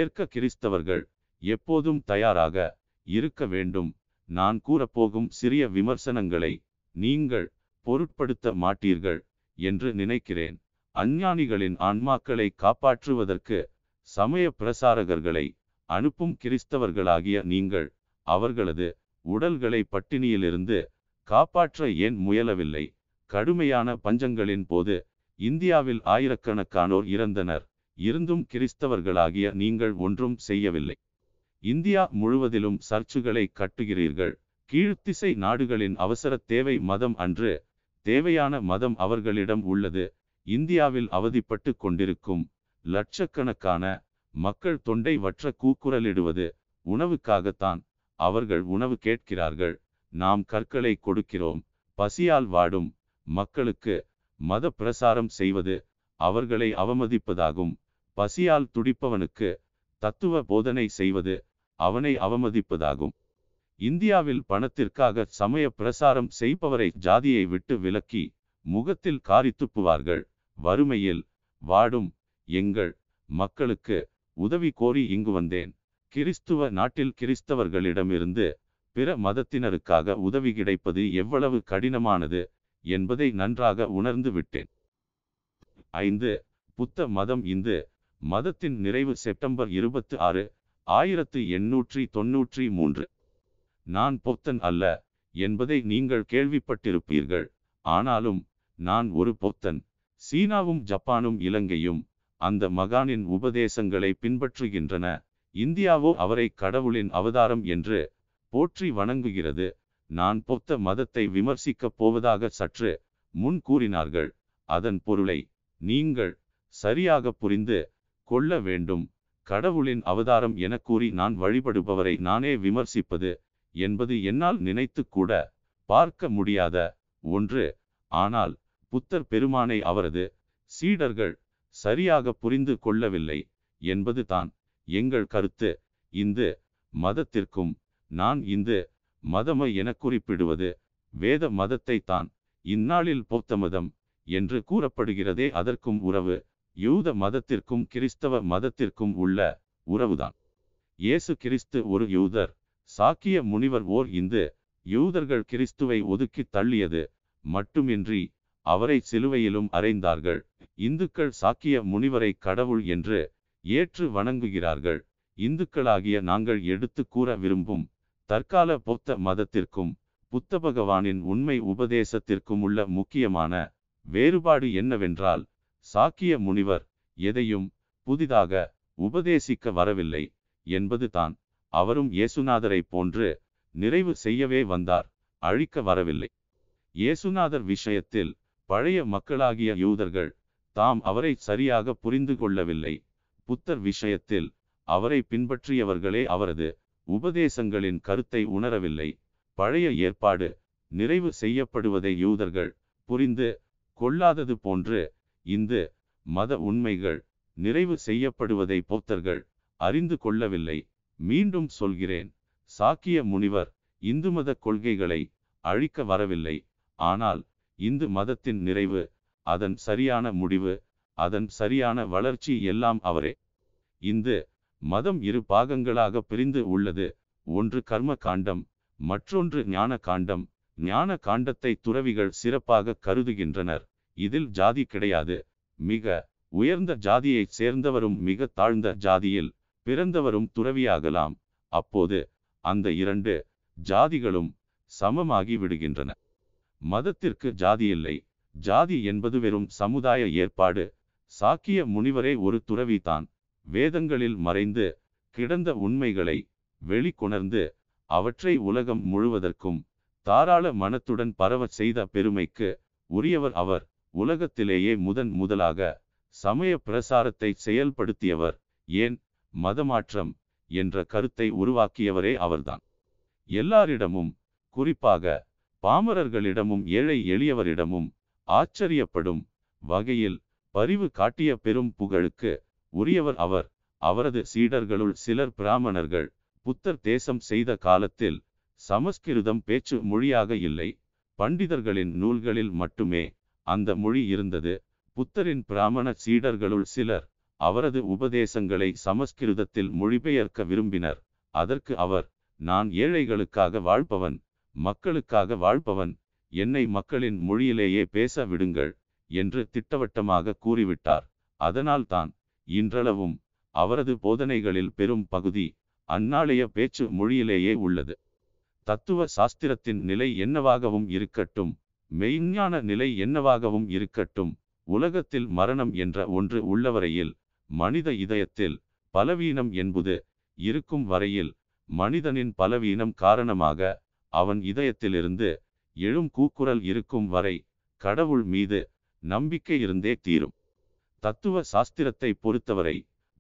Speaker 1: ஏற்க கிறிஸ்தவர்கள் எப்போதும் தயாராக இருக்க வேண்டும் நான் கூறப்போகும் சிறிய விமர்சனங்களை நீங்கள் பொருட்படுத்த மாட்டீர்கள் என்று நினைக்கிறேன் அஞ்ஞானிகளின் ஆன்மாக்களை காப்பாற்றுவதற்கு சமய பிரசாரகர்களை அனுப்பும் கிறிஸ்தவர்களாகிய நீங்கள் அவர்களது உடல்களை பட்டினியிலிருந்து காப்பாற்ற ஏன் முயலவில்லை கடுமையான பஞ்சங்களின் போது இந்தியாவில் ஆயிரக்கணக்கானோர் இறந்தனர் இருந்தும் கிறிஸ்தவர்களாகிய நீங்கள் ஒன்றும் செய்யவில்லை இந்தியா முழுவதிலும் சர்ச்சுகளை கட்டுகிறீர்கள் கீழ்த்திசை நாடுகளின் அவசர தேவை மதம் அன்று தேவையான மதம் அவர்களிடம் உள்ளது இந்தியாவில் அவதிப்பட்டு கொண்டிருக்கும் லட்சக்கணக்கான மக்கள் தொண்டை வற்ற கூக்குரலிடுவது உணவுக்காகத்தான் அவர்கள் உணவு கேட்கிறார்கள் நாம் கற்களை கொடுக்கிறோம் பசியால் வாடும் மக்களுக்கு மத பிரசாரம் செய்வது அவர்களை அவமதிப்பதாகும் பசியால் துடிப்பவனுக்கு தத்துவ போதனை செய்வது அவனை அவமதிப்பதாகும் இந்தியாவில் பணத்திற்காக சமய பிரசாரம் செய்பவரை ஜாதியை விட்டு விலக்கி முகத்தில் காரி துப்புவார்கள் வறுமையில் வாடும் எங்கள் மக்களுக்கு உதவி கோரி இங்கு வந்தேன் கிறிஸ்துவ நாட்டில் கிறிஸ்தவர்களிடமிருந்து பிற மதத்தினருக்காக உதவி கிடைப்பது எவ்வளவு கடினமானது என்பதை நன்றாக உணர்ந்து விட்டேன் ஐந்து புத்த மதம் இந்து மதத்தின் நிறைவு செப்டம்பர் இருபத்தி ஆறு ஆயிரத்து எண்ணூற்றி தொன்னூற்றி மூன்று நான் பொத்தன் அல்ல என்பதை நீங்கள் கேள்விப்பட்டிருப்பீர்கள் ஆனாலும் நான் ஒரு பொத்தன் சீனாவும் ஜப்பானும் இலங்கையும் அந்த மகானின் உபதேசங்களை பின்பற்றுகின்றன இந்தியாவோ அவரை கடவுளின் அவதாரம் என்று போற்றி வணங்குகிறது நான் பொத்த மதத்தை விமர்சிக்கப் போவதாக சற்று முன் கூறினார்கள் அதன் பொருளை நீங்கள் சரியாக புரிந்து கொள்ள வேண்டும் கடவுளின் அவதாரம் என கூறி நான் வழிபடுபவரை நானே விமர்சிப்பது என்பது என்னால் நினைத்து கூட பார்க்க முடியாத ஒன்று ஆனால் புத்தர் பெருமானை அவரது சீடர்கள் சரியாக புரிந்து கொள்ளவில்லை என்பது தான் எங்கள் கருத்து இந்து மதத்திற்கும் நான் இந்து மதமை என குறிப்பிடுவது வேத மதத்தை தான் இந்நாளில் பௌத்த மதம் என்று கூறப்படுகிறதே அதற்கும் உறவு யூத மதத்திற்கும் கிறிஸ்தவ மதத்திற்கும் உள்ள உறவுதான் இயேசு கிறிஸ்து ஒரு யூதர் சாக்கிய முனிவர் ஓர் இந்து யூதர்கள் கிறிஸ்துவை ஒதுக்கி தள்ளியது மட்டுமின்றி அவரை சிலுவையிலும் அறைந்தார்கள் இந்துக்கள் சாக்கிய முனிவரை கடவுள் என்று ஏற்று வணங்குகிறார்கள் இந்துக்களாகிய நாங்கள் எடுத்து கூற விரும்பும் தற்கால பௌத்த மதத்திற்கும் புத்த பகவானின் உண்மை உபதேசத்திற்கும் உள்ள முக்கியமான வேறுபாடு என்னவென்றால் சாக்கிய முனிவர் எதையும் புதிதாக உபதேசிக்க வரவில்லை என்பதுதான் அவரும் இயேசுநாதரை போன்று நிறைவு செய்யவே வந்தார் அழிக்க வரவில்லை இயேசுநாதர் விஷயத்தில் பழைய மக்களாகிய யூதர்கள் தாம் அவரை சரியாக புரிந்து கொள்ளவில்லை புத்தர் விஷயத்தில் அவரை பின்பற்றியவர்களே அவரது உபதேசங்களின் கருத்தை உணரவில்லை பழைய ஏற்பாடு நிறைவு செய்யப்படுவதை யூதர்கள் புரிந்து கொள்ளாதது போன்று இந்து மத உண்மைகள் நிறைவு செய்யப்படுவதை போத்தர்கள் அறிந்து கொள்ளவில்லை மீண்டும் சொல்கிறேன் சாக்கிய முனிவர் இந்து மத கொள்கைகளை அழிக்க வரவில்லை ஆனால் இந்து மதத்தின் நிறைவு அதன் சரியான முடிவு அதன் சரியான வளர்ச்சி எல்லாம் அவரே இந்து மதம் இரு பாகங்களாக பிரிந்து உள்ளது ஒன்று கர்ம காண்டம் மற்றொன்று ஞான காண்டம் ஞான காண்டத்தை துறவிகள் சிறப்பாக கருதுகின்றனர் இதில் ஜாதி கிடையாது மிக உயர்ந்த ஜாதியைச் சேர்ந்தவரும் மிக தாழ்ந்த ஜாதியில் பிறந்தவரும் துறவியாகலாம் அப்போது அந்த இரண்டு ஜாதிகளும் சமமாகி விடுகின்றன மதத்திற்கு ஜாதி இல்லை ஜாதி என்பது வெறும் சமுதாய ஏற்பாடு சாக்கிய முனிவரே ஒரு துறவிதான் வேதங்களில் மறைந்து கிடந்த உண்மைகளை வெளிக்கொணர்ந்து அவற்றை உலகம் முழுவதற்கும் தாராள மனத்துடன் பரவச் செய்த பெருமைக்கு உரியவர் அவர் உலகத்திலேயே முதன் முதலாக சமய பிரசாரத்தை செயல்படுத்தியவர் ஏன் மதமாற்றம் என்ற கருத்தை உருவாக்கியவரே அவர்தான் எல்லாரிடமும் குறிப்பாக பாமரர்களிடமும் ஏழை எளியவரிடமும் ஆச்சரியப்படும் வகையில் பரிவு காட்டிய பெரும் புகழுக்கு உரியவர் அவர் அவரது சீடர்களுள் சிலர் பிராமணர்கள் புத்தர் தேசம் செய்த காலத்தில் சமஸ்கிருதம் பேச்சு மொழியாக இல்லை பண்டிதர்களின் நூல்களில் மட்டுமே அந்த மொழி இருந்தது புத்தரின் பிராமண சீடர்களுள் சிலர் அவரது உபதேசங்களை சமஸ்கிருதத்தில் மொழிபெயர்க்க விரும்பினர் அதற்கு அவர் நான் ஏழைகளுக்காக வாழ்பவன் மக்களுக்காக வாழ்பவன் என்னை மக்களின் மொழியிலேயே பேச விடுங்கள் என்று திட்டவட்டமாக கூறிவிட்டார் அதனால்தான் இன்றளவும் அவரது போதனைகளில் பெரும் பகுதி அந்நாளைய பேச்சு மொழியிலேயே உள்ளது தத்துவ சாஸ்திரத்தின் நிலை என்னவாகவும் இருக்கட்டும் மெய்ஞான நிலை என்னவாகவும் இருக்கட்டும் உலகத்தில் மரணம் என்ற ஒன்று உள்ளவரையில் மனித இதயத்தில் பலவீனம் என்பது இருக்கும் வரையில் மனிதனின் பலவீனம் காரணமாக அவன் இதயத்திலிருந்து எழும் கூக்குரல் இருக்கும் வரை கடவுள் மீது நம்பிக்கை இருந்தே தீரும் தத்துவ சாஸ்திரத்தை பொறுத்தவரை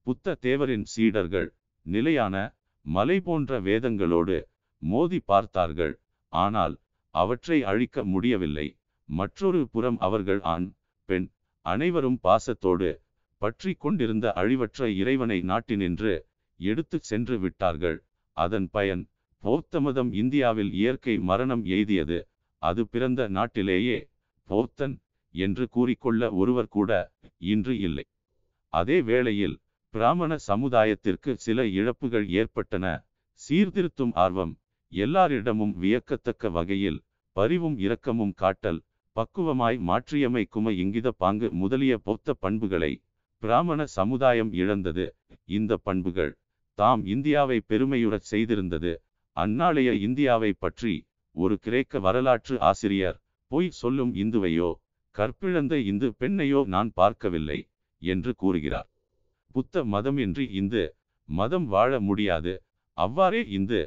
Speaker 1: புத்த தேவரின் சீடர்கள் நிலையான மலை போன்ற வேதங்களோடு மோதி பார்த்தார்கள் ஆனால் அவற்றை அழிக்க முடியவில்லை மற்றொரு புறம் அவர்கள் ஆண் பெண் அனைவரும் பாசத்தோடு பற்றி கொண்டிருந்த அழிவற்ற இறைவனை நாட்டினின்று எடுத்து சென்று விட்டார்கள் அதன் பயன் போத்தமதம் இந்தியாவில் இயற்கை மரணம் எய்தியது அது பிறந்த நாட்டிலேயே போத்தன் என்று கூறிக்கொள்ள ஒருவர் கூட இன்று இல்லை அதே வேளையில் பிராமண சமுதாயத்திற்கு சில இழப்புகள் ஏற்பட்டன சீர்திருத்தும் ஆர்வம் எல்லாரிடமும் வியக்கத்தக்க வகையில் பரிவும் இரக்கமும் காட்டல் பக்குவமாய் மாற்றியமைக்கும இங்கித பாங்கு முதலிய பௌத்த பண்புகளை பிராமண சமுதாயம் இழந்தது இந்த பண்புகள் தாம் இந்தியாவை பெருமையுறச் செய்திருந்தது அந்நாளைய இந்தியாவை பற்றி ஒரு கிரேக்க வரலாற்று ஆசிரியர் பொய் சொல்லும் இந்துவையோ கற்பிழந்த இந்து பெண்ணையோ நான் பார்க்கவில்லை என்று கூறுகிறார் புத்த மதம் இன்றி இந்து மதம் வாழ முடியாது அவ்வாறே இந்து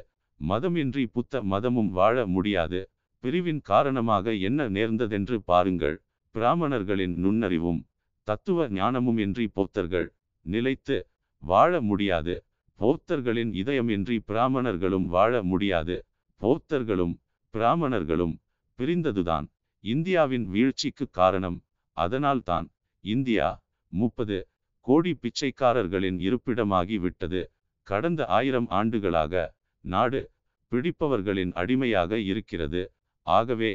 Speaker 1: மதமின்றி புத்த மதமும் வாழ முடியாது பிரிவின் காரணமாக என்ன நேர்ந்ததென்று பாருங்கள் பிராமணர்களின் நுண்ணறிவும் தத்துவ ஞானமும் இன்றி பௌத்தர்கள் நிலைத்து வாழ முடியாது பௌத்தர்களின் இன்றி பிராமணர்களும் வாழ முடியாது பௌத்தர்களும் பிராமணர்களும் பிரிந்ததுதான் இந்தியாவின் வீழ்ச்சிக்கு காரணம் அதனால்தான் இந்தியா முப்பது கோடி பிச்சைக்காரர்களின் இருப்பிடமாகி விட்டது கடந்த ஆயிரம் ஆண்டுகளாக நாடு பிடிப்பவர்களின் அடிமையாக இருக்கிறது ஆகவே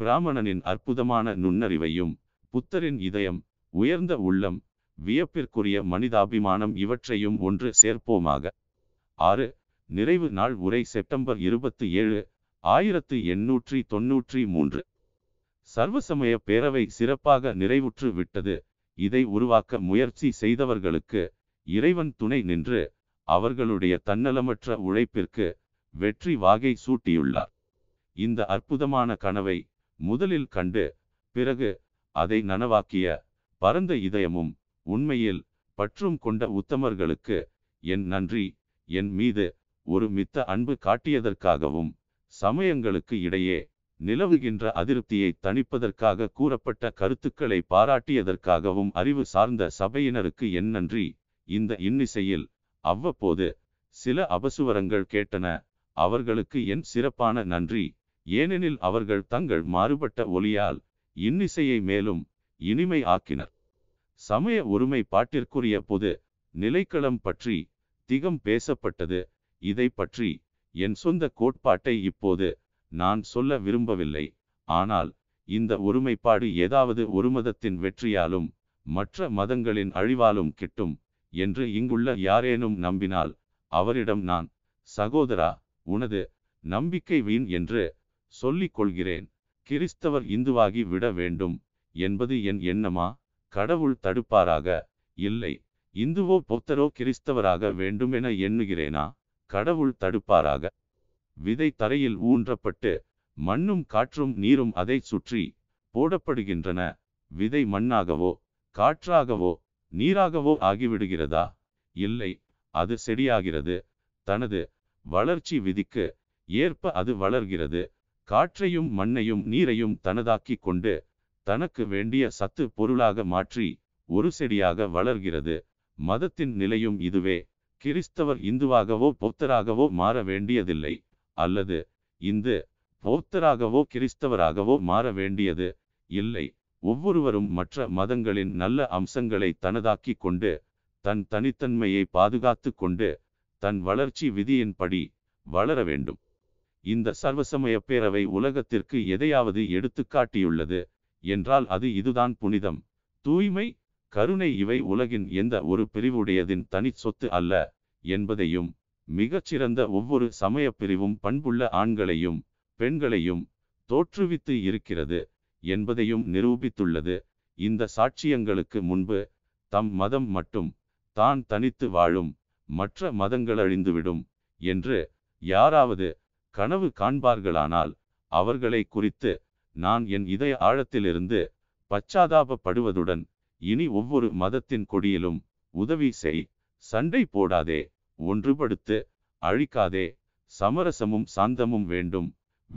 Speaker 1: பிராமணனின் அற்புதமான நுண்ணறிவையும் புத்தரின் இதயம் உயர்ந்த உள்ளம் வியப்பிற்குரிய மனிதாபிமானம் இவற்றையும் ஒன்று சேர்ப்போமாக ஆறு நிறைவு நாள் உரை செப்டம்பர் இருபத்தி ஏழு ஆயிரத்து எண்ணூற்றி தொன்னூற்றி மூன்று சர்வசமய பேரவை சிறப்பாக நிறைவுற்று விட்டது இதை உருவாக்க முயற்சி செய்தவர்களுக்கு இறைவன் துணை நின்று அவர்களுடைய தன்னலமற்ற உழைப்பிற்கு வெற்றி வாகை சூட்டியுள்ளார் இந்த அற்புதமான கனவை முதலில் கண்டு பிறகு அதை நனவாக்கிய பரந்த இதயமும் உண்மையில் பற்றும் கொண்ட உத்தமர்களுக்கு என் நன்றி என் மீது ஒரு மித்த அன்பு காட்டியதற்காகவும் சமயங்களுக்கு இடையே நிலவுகின்ற அதிருப்தியை தணிப்பதற்காக கூறப்பட்ட கருத்துக்களை பாராட்டியதற்காகவும் அறிவு சார்ந்த சபையினருக்கு என் நன்றி இந்த இன்னிசையில் அவ்வப்போது சில அபசுவரங்கள் கேட்டன அவர்களுக்கு என் சிறப்பான நன்றி ஏனெனில் அவர்கள் தங்கள் மாறுபட்ட ஒலியால் இன்னிசையை மேலும் இனிமை ஆக்கினர் சமய ஒருமை பாட்டிற்குரிய பொது நிலைக்களம் பற்றி திகம் பேசப்பட்டது இதை பற்றி என் சொந்த கோட்பாட்டை இப்போது நான் சொல்ல விரும்பவில்லை ஆனால் இந்த ஒருமைப்பாடு ஏதாவது ஒரு மதத்தின் வெற்றியாலும் மற்ற மதங்களின் அழிவாலும் கிட்டும் என்று இங்குள்ள யாரேனும் நம்பினால் அவரிடம் நான் சகோதரா உனது நம்பிக்கை வீண் என்று சொல்லிக் கொள்கிறேன் கிறிஸ்தவர் இந்துவாகி விட வேண்டும் என்பது என் எண்ணமா கடவுள் தடுப்பாராக இல்லை இந்துவோ புத்தரோ கிறிஸ்தவராக வேண்டுமென எண்ணுகிறேனா கடவுள் தடுப்பாராக விதை தரையில் ஊன்றப்பட்டு மண்ணும் காற்றும் நீரும் அதை சுற்றி போடப்படுகின்றன விதை மண்ணாகவோ காற்றாகவோ நீராகவோ ஆகிவிடுகிறதா இல்லை அது செடியாகிறது தனது வளர்ச்சி விதிக்கு ஏற்ப அது வளர்கிறது காற்றையும் மண்ணையும் நீரையும் தனதாக்கி கொண்டு தனக்கு வேண்டிய சத்து பொருளாக மாற்றி ஒரு செடியாக வளர்கிறது மதத்தின் நிலையும் இதுவே கிறிஸ்தவர் இந்துவாகவோ பௌத்தராகவோ மாற வேண்டியதில்லை அல்லது இந்து பௌத்தராகவோ கிறிஸ்தவராகவோ மாற வேண்டியது இல்லை ஒவ்வொருவரும் மற்ற மதங்களின் நல்ல அம்சங்களை தனதாக்கி கொண்டு தன் தனித்தன்மையை பாதுகாத்து கொண்டு தன் வளர்ச்சி விதியின்படி வளர வேண்டும் இந்த சர்வசமய பேரவை உலகத்திற்கு எதையாவது எடுத்துக்காட்டியுள்ளது என்றால் அது இதுதான் புனிதம் தூய்மை கருணை இவை உலகின் எந்த ஒரு பிரிவுடையதின் தனி சொத்து அல்ல என்பதையும் மிகச்சிறந்த ஒவ்வொரு சமயப் பிரிவும் பண்புள்ள ஆண்களையும் பெண்களையும் தோற்றுவித்து இருக்கிறது என்பதையும் நிரூபித்துள்ளது இந்த சாட்சியங்களுக்கு முன்பு தம் மதம் மட்டும் தான் தனித்து வாழும் மற்ற மதங்கள் அழிந்துவிடும் என்று யாராவது கனவு காண்பார்களானால் அவர்களை குறித்து நான் என் இதய ஆழத்திலிருந்து பச்சாதாபப்படுவதுடன் இனி ஒவ்வொரு மதத்தின் கொடியிலும் உதவி செய் சண்டை போடாதே ஒன்றுபடுத்து அழிக்காதே சமரசமும் சாந்தமும் வேண்டும்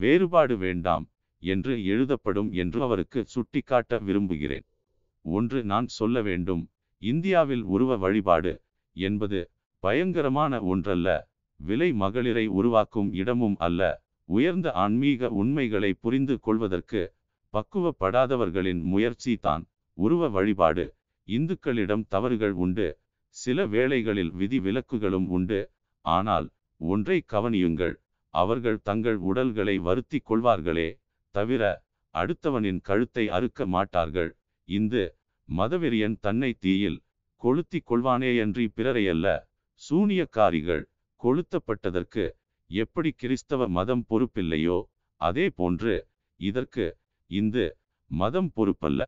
Speaker 1: வேறுபாடு வேண்டாம் என்று எழுதப்படும் என்று அவருக்கு சுட்டிக்காட்ட விரும்புகிறேன் ஒன்று நான் சொல்ல வேண்டும் இந்தியாவில் உருவ வழிபாடு என்பது பயங்கரமான ஒன்றல்ல விலை மகளிரை உருவாக்கும் இடமும் அல்ல உயர்ந்த ஆன்மீக உண்மைகளை புரிந்து கொள்வதற்கு பக்குவப்படாதவர்களின் முயற்சி தான் உருவ வழிபாடு இந்துக்களிடம் தவறுகள் உண்டு சில வேளைகளில் விதி விலக்குகளும் உண்டு ஆனால் ஒன்றை கவனியுங்கள் அவர்கள் தங்கள் உடல்களை வருத்தி கொள்வார்களே தவிர அடுத்தவனின் கழுத்தை அறுக்க மாட்டார்கள் இந்து மதவெறியன் தன்னை தீயில் கொளுத்தி கொள்வானேயன்றி பிறரையல்ல சூனியக்காரிகள் கொளுத்தப்பட்டதற்கு எப்படி கிறிஸ்தவ மதம் பொறுப்பில்லையோ அதே போன்று இதற்கு இந்து மதம் பொறுப்பல்ல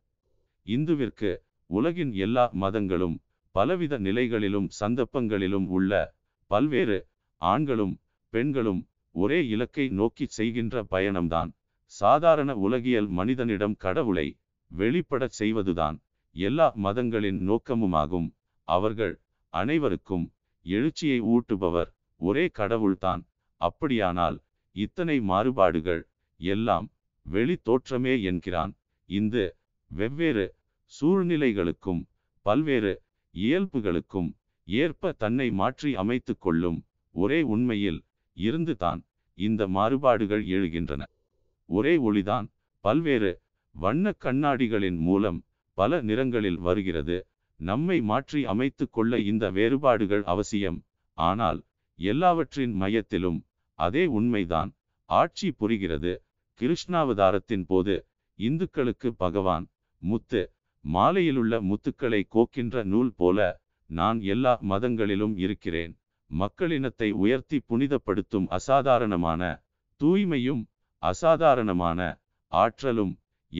Speaker 1: இந்துவிற்கு உலகின் எல்லா மதங்களும் பலவித நிலைகளிலும் சந்தர்ப்பங்களிலும் உள்ள பல்வேறு ஆண்களும் பெண்களும் ஒரே இலக்கை நோக்கி செய்கின்ற பயணம்தான் சாதாரண உலகியல் மனிதனிடம் கடவுளை வெளிப்படச் செய்வதுதான் எல்லா மதங்களின் நோக்கமுமாகும் அவர்கள் அனைவருக்கும் எழுச்சியை ஊட்டுபவர் ஒரே கடவுள்தான் அப்படியானால் இத்தனை மாறுபாடுகள் எல்லாம் வெளி தோற்றமே என்கிறான் இந்த வெவ்வேறு சூழ்நிலைகளுக்கும் பல்வேறு இயல்புகளுக்கும் ஏற்ப தன்னை மாற்றி அமைத்து கொள்ளும் ஒரே உண்மையில் இருந்துதான் இந்த மாறுபாடுகள் எழுகின்றன ஒரே ஒளிதான் பல்வேறு வண்ண கண்ணாடிகளின் மூலம் பல நிறங்களில் வருகிறது நம்மை மாற்றி அமைத்து கொள்ள இந்த வேறுபாடுகள் அவசியம் ஆனால் எல்லாவற்றின் மையத்திலும் அதே உண்மைதான் ஆட்சி புரிகிறது கிருஷ்ணாவதாரத்தின் போது இந்துக்களுக்கு பகவான் முத்து மாலையிலுள்ள முத்துக்களை கோக்கின்ற நூல் போல நான் எல்லா மதங்களிலும் இருக்கிறேன் மக்களினத்தை உயர்த்தி புனிதப்படுத்தும் அசாதாரணமான தூய்மையும் அசாதாரணமான ஆற்றலும்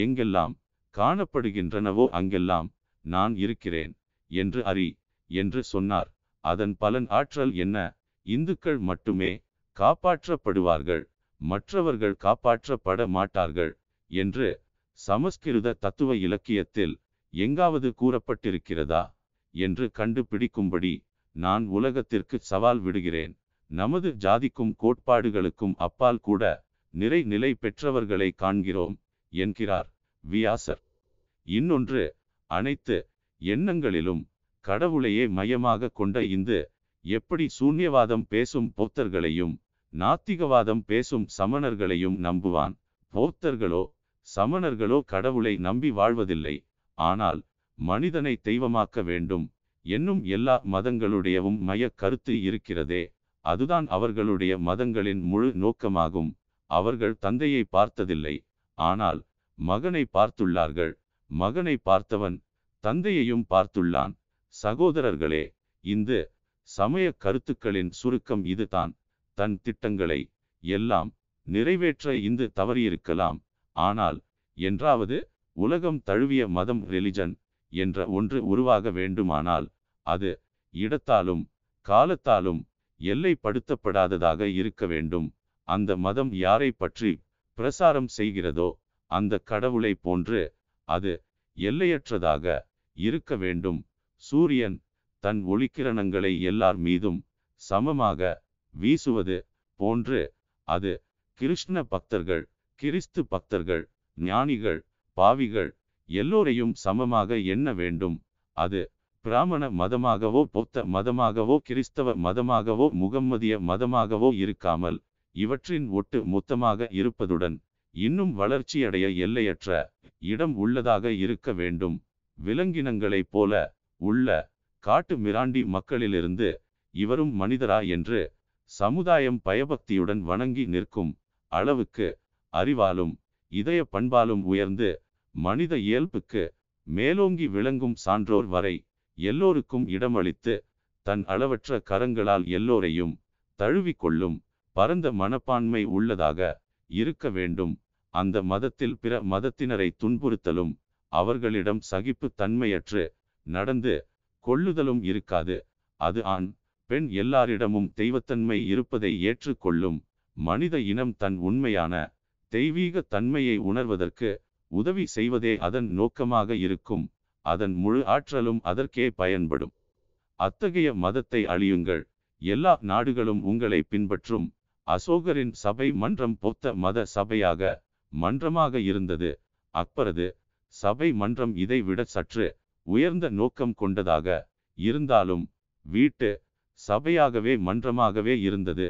Speaker 1: எங்கெல்லாம் காணப்படுகின்றனவோ அங்கெல்லாம் நான் இருக்கிறேன் என்று அறி என்று சொன்னார் அதன் பலன் ஆற்றல் என்ன இந்துக்கள் மட்டுமே காப்பாற்றப்படுவார்கள் மற்றவர்கள் காப்பாற்றப்பட மாட்டார்கள் என்று சமஸ்கிருத தத்துவ இலக்கியத்தில் எங்காவது கூறப்பட்டிருக்கிறதா என்று கண்டுபிடிக்கும்படி நான் உலகத்திற்கு சவால் விடுகிறேன் நமது ஜாதிக்கும் கோட்பாடுகளுக்கும் அப்பால் கூட நிறை நிலை பெற்றவர்களை காண்கிறோம் என்கிறார் வியாசர் இன்னொன்று அனைத்து எண்ணங்களிலும் கடவுளையே மையமாக கொண்ட இந்து எப்படி சூன்யவாதம் பேசும் பௌத்தர்களையும் நாத்திகவாதம் பேசும் சமணர்களையும் நம்புவான் பௌத்தர்களோ சமணர்களோ கடவுளை நம்பி வாழ்வதில்லை ஆனால் மனிதனை தெய்வமாக்க வேண்டும் என்னும் எல்லா மதங்களுடையவும் மைய கருத்து இருக்கிறதே அதுதான் அவர்களுடைய மதங்களின் முழு நோக்கமாகும் அவர்கள் தந்தையை பார்த்ததில்லை ஆனால் மகனை பார்த்துள்ளார்கள் மகனை பார்த்தவன் தந்தையையும் பார்த்துள்ளான் சகோதரர்களே இந்து சமய கருத்துக்களின் சுருக்கம் இதுதான் தன் திட்டங்களை எல்லாம் நிறைவேற்ற இந்து தவறியிருக்கலாம் ஆனால் என்றாவது உலகம் தழுவிய மதம் ரிலிஜன் என்ற ஒன்று உருவாக வேண்டுமானால் அது இடத்தாலும் காலத்தாலும் எல்லைப்படுத்தப்படாததாக இருக்க வேண்டும் அந்த மதம் யாரை பற்றி பிரசாரம் செய்கிறதோ அந்த கடவுளை போன்று அது எல்லையற்றதாக இருக்க வேண்டும் சூரியன் தன் ஒளிக்கிரணங்களை எல்லார் மீதும் சமமாக வீசுவது போன்று அது கிருஷ்ண பக்தர்கள் கிறிஸ்து பக்தர்கள் ஞானிகள் பாவிகள் எல்லோரையும் சமமாக எண்ண வேண்டும் அது பிராமண மதமாகவோ புத்த மதமாகவோ கிறிஸ்தவ மதமாகவோ முகம்மதிய மதமாகவோ இருக்காமல் இவற்றின் ஒட்டு மொத்தமாக இருப்பதுடன் இன்னும் வளர்ச்சியடைய எல்லையற்ற இடம் உள்ளதாக இருக்க வேண்டும் விலங்கினங்களைப் போல உள்ள காட்டு மிராண்டி மக்களிலிருந்து இவரும் மனிதரா என்று சமுதாயம் பயபக்தியுடன் வணங்கி நிற்கும் அளவுக்கு அறிவாலும் இதய பண்பாலும் உயர்ந்து மனித இயல்புக்கு மேலோங்கி விளங்கும் சான்றோர் வரை எல்லோருக்கும் இடமளித்து தன் அளவற்ற கரங்களால் எல்லோரையும் தழுவிக்கொள்ளும் பரந்த மனப்பான்மை உள்ளதாக இருக்க வேண்டும் அந்த மதத்தில் பிற மதத்தினரை துன்புறுத்தலும் அவர்களிடம் சகிப்பு தன்மையற்று நடந்து கொள்ளுதலும் இருக்காது அது ஆண் பெண் எல்லாரிடமும் தெய்வத்தன்மை இருப்பதை ஏற்றுக்கொள்ளும் மனித இனம் தன் உண்மையான தெய்வீக தன்மையை உணர்வதற்கு உதவி செய்வதே அதன் நோக்கமாக இருக்கும் அதன் முழு ஆற்றலும் அதற்கே பயன்படும் அத்தகைய மதத்தை அழியுங்கள் எல்லா நாடுகளும் உங்களை பின்பற்றும் அசோகரின் சபை மன்றம் பொத்த மத சபையாக மன்றமாக இருந்தது அக்பரது சபை மன்றம் இதைவிட சற்று உயர்ந்த நோக்கம் கொண்டதாக இருந்தாலும் வீட்டு சபையாகவே மன்றமாகவே இருந்தது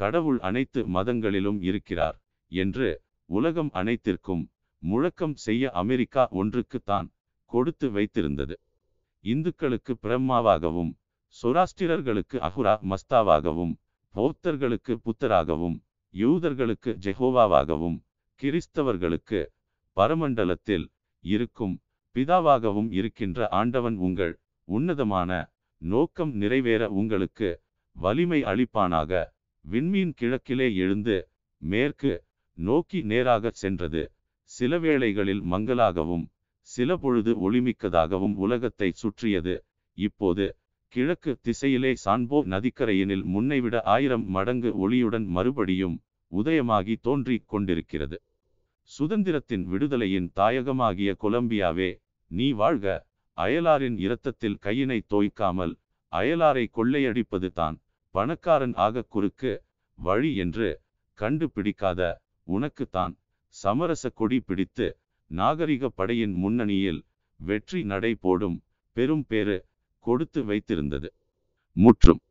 Speaker 1: கடவுள் அனைத்து மதங்களிலும் இருக்கிறார் என்று உலகம் அனைத்திற்கும் முழக்கம் செய்ய அமெரிக்கா ஒன்றுக்குத்தான் தான் கொடுத்து வைத்திருந்தது இந்துக்களுக்கு பிரம்மாவாகவும் சொராஸ்டிரர்களுக்கு அகுரா மஸ்தாவாகவும் பௌத்தர்களுக்கு புத்தராகவும் யூதர்களுக்கு ஜெகோவாவாகவும் கிறிஸ்தவர்களுக்கு பரமண்டலத்தில் இருக்கும் பிதாவாகவும் இருக்கின்ற ஆண்டவன் உங்கள் உன்னதமான நோக்கம் நிறைவேற உங்களுக்கு வலிமை அளிப்பானாக விண்மீன் கிழக்கிலே எழுந்து மேற்கு நோக்கி நேராக சென்றது சில வேளைகளில் மங்கலாகவும் சில பொழுது ஒளிமிக்கதாகவும் உலகத்தை சுற்றியது இப்போது கிழக்கு திசையிலே சான்போ நதிக்கரையினில் முன்னைவிட ஆயிரம் மடங்கு ஒளியுடன் மறுபடியும் உதயமாகி தோன்றிக் கொண்டிருக்கிறது சுதந்திரத்தின் விடுதலையின் தாயகமாகிய கொலம்பியாவே நீ வாழ்க அயலாரின் இரத்தத்தில் கையினை தோய்க்காமல் அயலாரை கொள்ளையடிப்பது தான் பணக்காரன் ஆக குறுக்கு வழி என்று கண்டுபிடிக்காத உனக்குத்தான் சமரச கொடி பிடித்து நாகரிக படையின் முன்னணியில் வெற்றி நடை போடும் பெரும் பேறு கொடுத்து வைத்திருந்தது முற்றும்